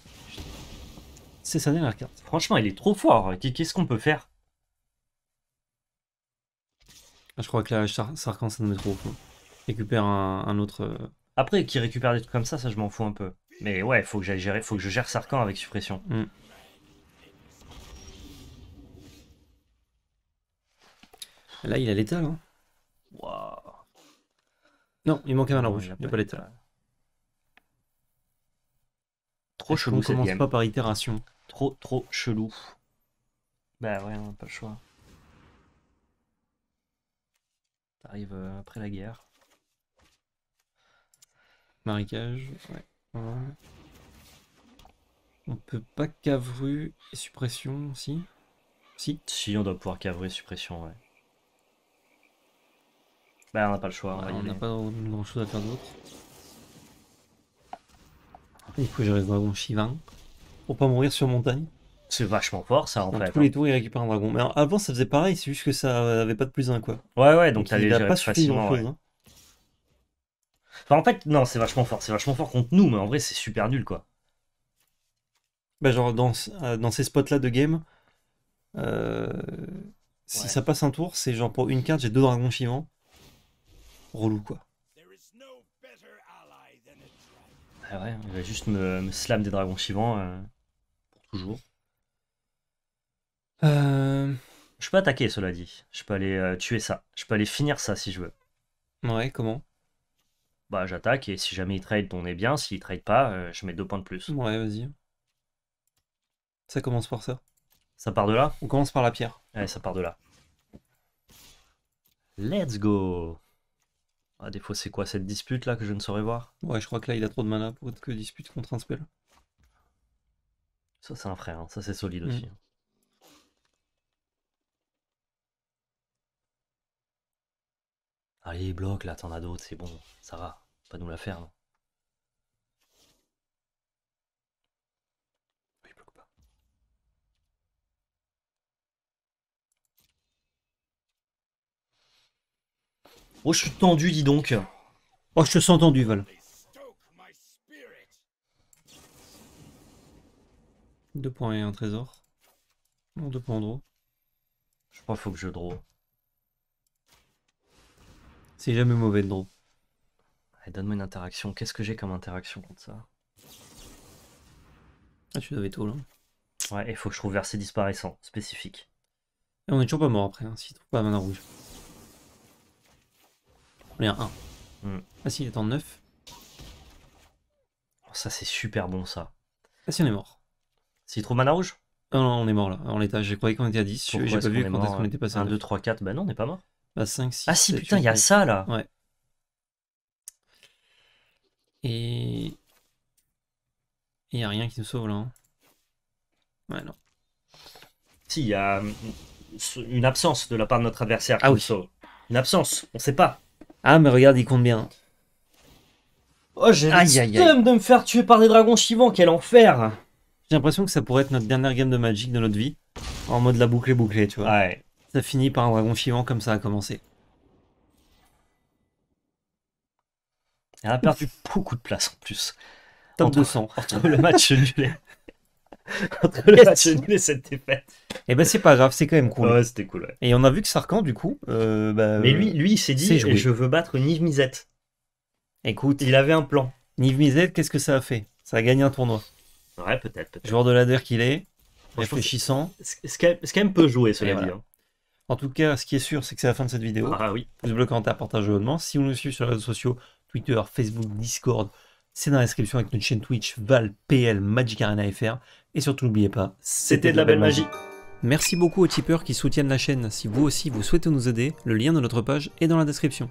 Speaker 1: C'est sa dernière carte. Franchement, il est trop fort. Qu'est-ce qu'on peut faire ah, Je crois que là, Sarkan, ça nous met trop Récupère un, autre... Euh. Après, qui récupère des trucs comme ça, ça, je m'en fous un peu. Mais ouais, faut que, gérer, faut que je gère Sarkan avec suppression. Mm. Là, il a l'état, hein Waouh Non, il manque un arbre il n'a pas l'étal. Trop chelou. On ne commence pas par itération. Trop, trop chelou. Bah ouais, on n'a pas le choix. T'arrives euh, après la guerre. Marécage, ouais. On peut pas cavru et suppression aussi Si Si, on doit pouvoir cavrer suppression, ouais. Bah on n'a pas le choix. on n'a pas grand chose à faire d'autre. il faut gérer le dragon Shivan. Pour pas mourir sur montagne. C'est vachement fort ça en fait. Tous les hein. tours, il récupère un dragon. Mais avant, ça faisait pareil, c'est juste que ça avait pas de plus 1 quoi. Ouais, ouais, donc, t'as pas facilement. Hein. en fait, non, c'est vachement fort. C'est vachement fort contre nous, mais en vrai, c'est super nul quoi. Bah, genre, dans, euh, dans ces spots là de game, euh, si ça passe un tour, c'est genre pour une carte, j'ai deux dragons chivants relou quoi. Ah ouais, hein, il va juste me, slam des dragons suivants euh, pour toujours. Euh. Je peux attaquer, cela dit. Je peux aller euh, tuer ça. Je peux aller finir ça si je veux. Ouais, comment Bah, j'attaque et si jamais il trade, on est bien. S'il trade pas, je mets deux points de plus. Ouais, vas-y. Ça commence par ça. Ça part de là On commence par la pierre. Ouais, ça part de là. Let's go ah, des fois c'est quoi cette dispute là que je ne saurais voir Ouais, je crois que là il a trop de mana pour être que dispute contre un spell. Ça, c'est un frère, hein. ça c'est solide mm. aussi. Hein. Allez, ah, bloque là, t'en as d'autres, c'est bon, ça va, pas nous la faire. Oh, je suis tendu, dis donc. Oh, je te sens tendu, Val. Deux points et un trésor. Non, deux points en draw. Je crois qu'il faut que je draw. C'est jamais mauvais de draw. donne-moi une interaction. Qu'est-ce que j'ai comme interaction contre ça Ah, tu devais tout. là. Ouais, il faut que je trouve verser disparaissant, spécifique. Et on est toujours pas mort après, hein, tu trouve pas la mana rouge. On est à 1. Mm. Ah si, il est en 9. Oh, ça, c'est super bon, ça. Ah si, on est mort. S'il trouve mana rouge Non, on est mort là, en l'état. J'ai croyé qu'on était à 10. J'ai pas vu quand est-ce qu'on était passé à 1, 2, 3, 4. Bah non, on n'est pas mort. Bah 5, 6. Ah si, putain, il y a ça là Ouais. Et. Il n'y a rien qui nous sauve là. Hein. Ouais, non. Si, il y a mm, une absence de la part de notre adversaire ah, oui. Une absence, on sait pas. Ah, mais regarde, il compte bien. Oh, j'ai le de me faire tuer par des dragons chivants, quel enfer J'ai l'impression que ça pourrait être notre dernière game de Magic de notre vie. En mode la boucle est bouclée, tu vois. Ouais. Ça finit par un dragon chivant comme ça a commencé. Elle a perdu beaucoup de place en plus. Top entre, 200. Entre le match nul entre et cette Et eh ben c'est pas grave, c'est quand même cool. Ouais, c'était cool. Et on a vu que Sarkand du coup. Euh, bah, Mais lui, lui il s'est dit je veux battre Niv misette Écoute. Il avait un plan. Niv misette qu'est-ce que ça a fait Ça a gagné un tournoi. Ouais, peut-être. Peut Joueur de ladder qu'il est, réfléchissant. Ce quand même peut jouer, cela dit. Hein. En tout cas, ce qui est sûr, c'est que c'est la fin de cette vidéo. Ah oui. Pouce bleu, commentaire, partage, abonnement. Si vous nous suivez sur les réseaux sociaux, Twitter, Facebook, Discord, c'est dans la description avec notre chaîne Twitch ValPL Magic Arena Et surtout, n'oubliez pas, c'était de, la belle magie. magie. Merci beaucoup aux tipeurs qui soutiennent la chaîne. Si vous aussi vous souhaitez nous aider, le lien de notre page est dans la description.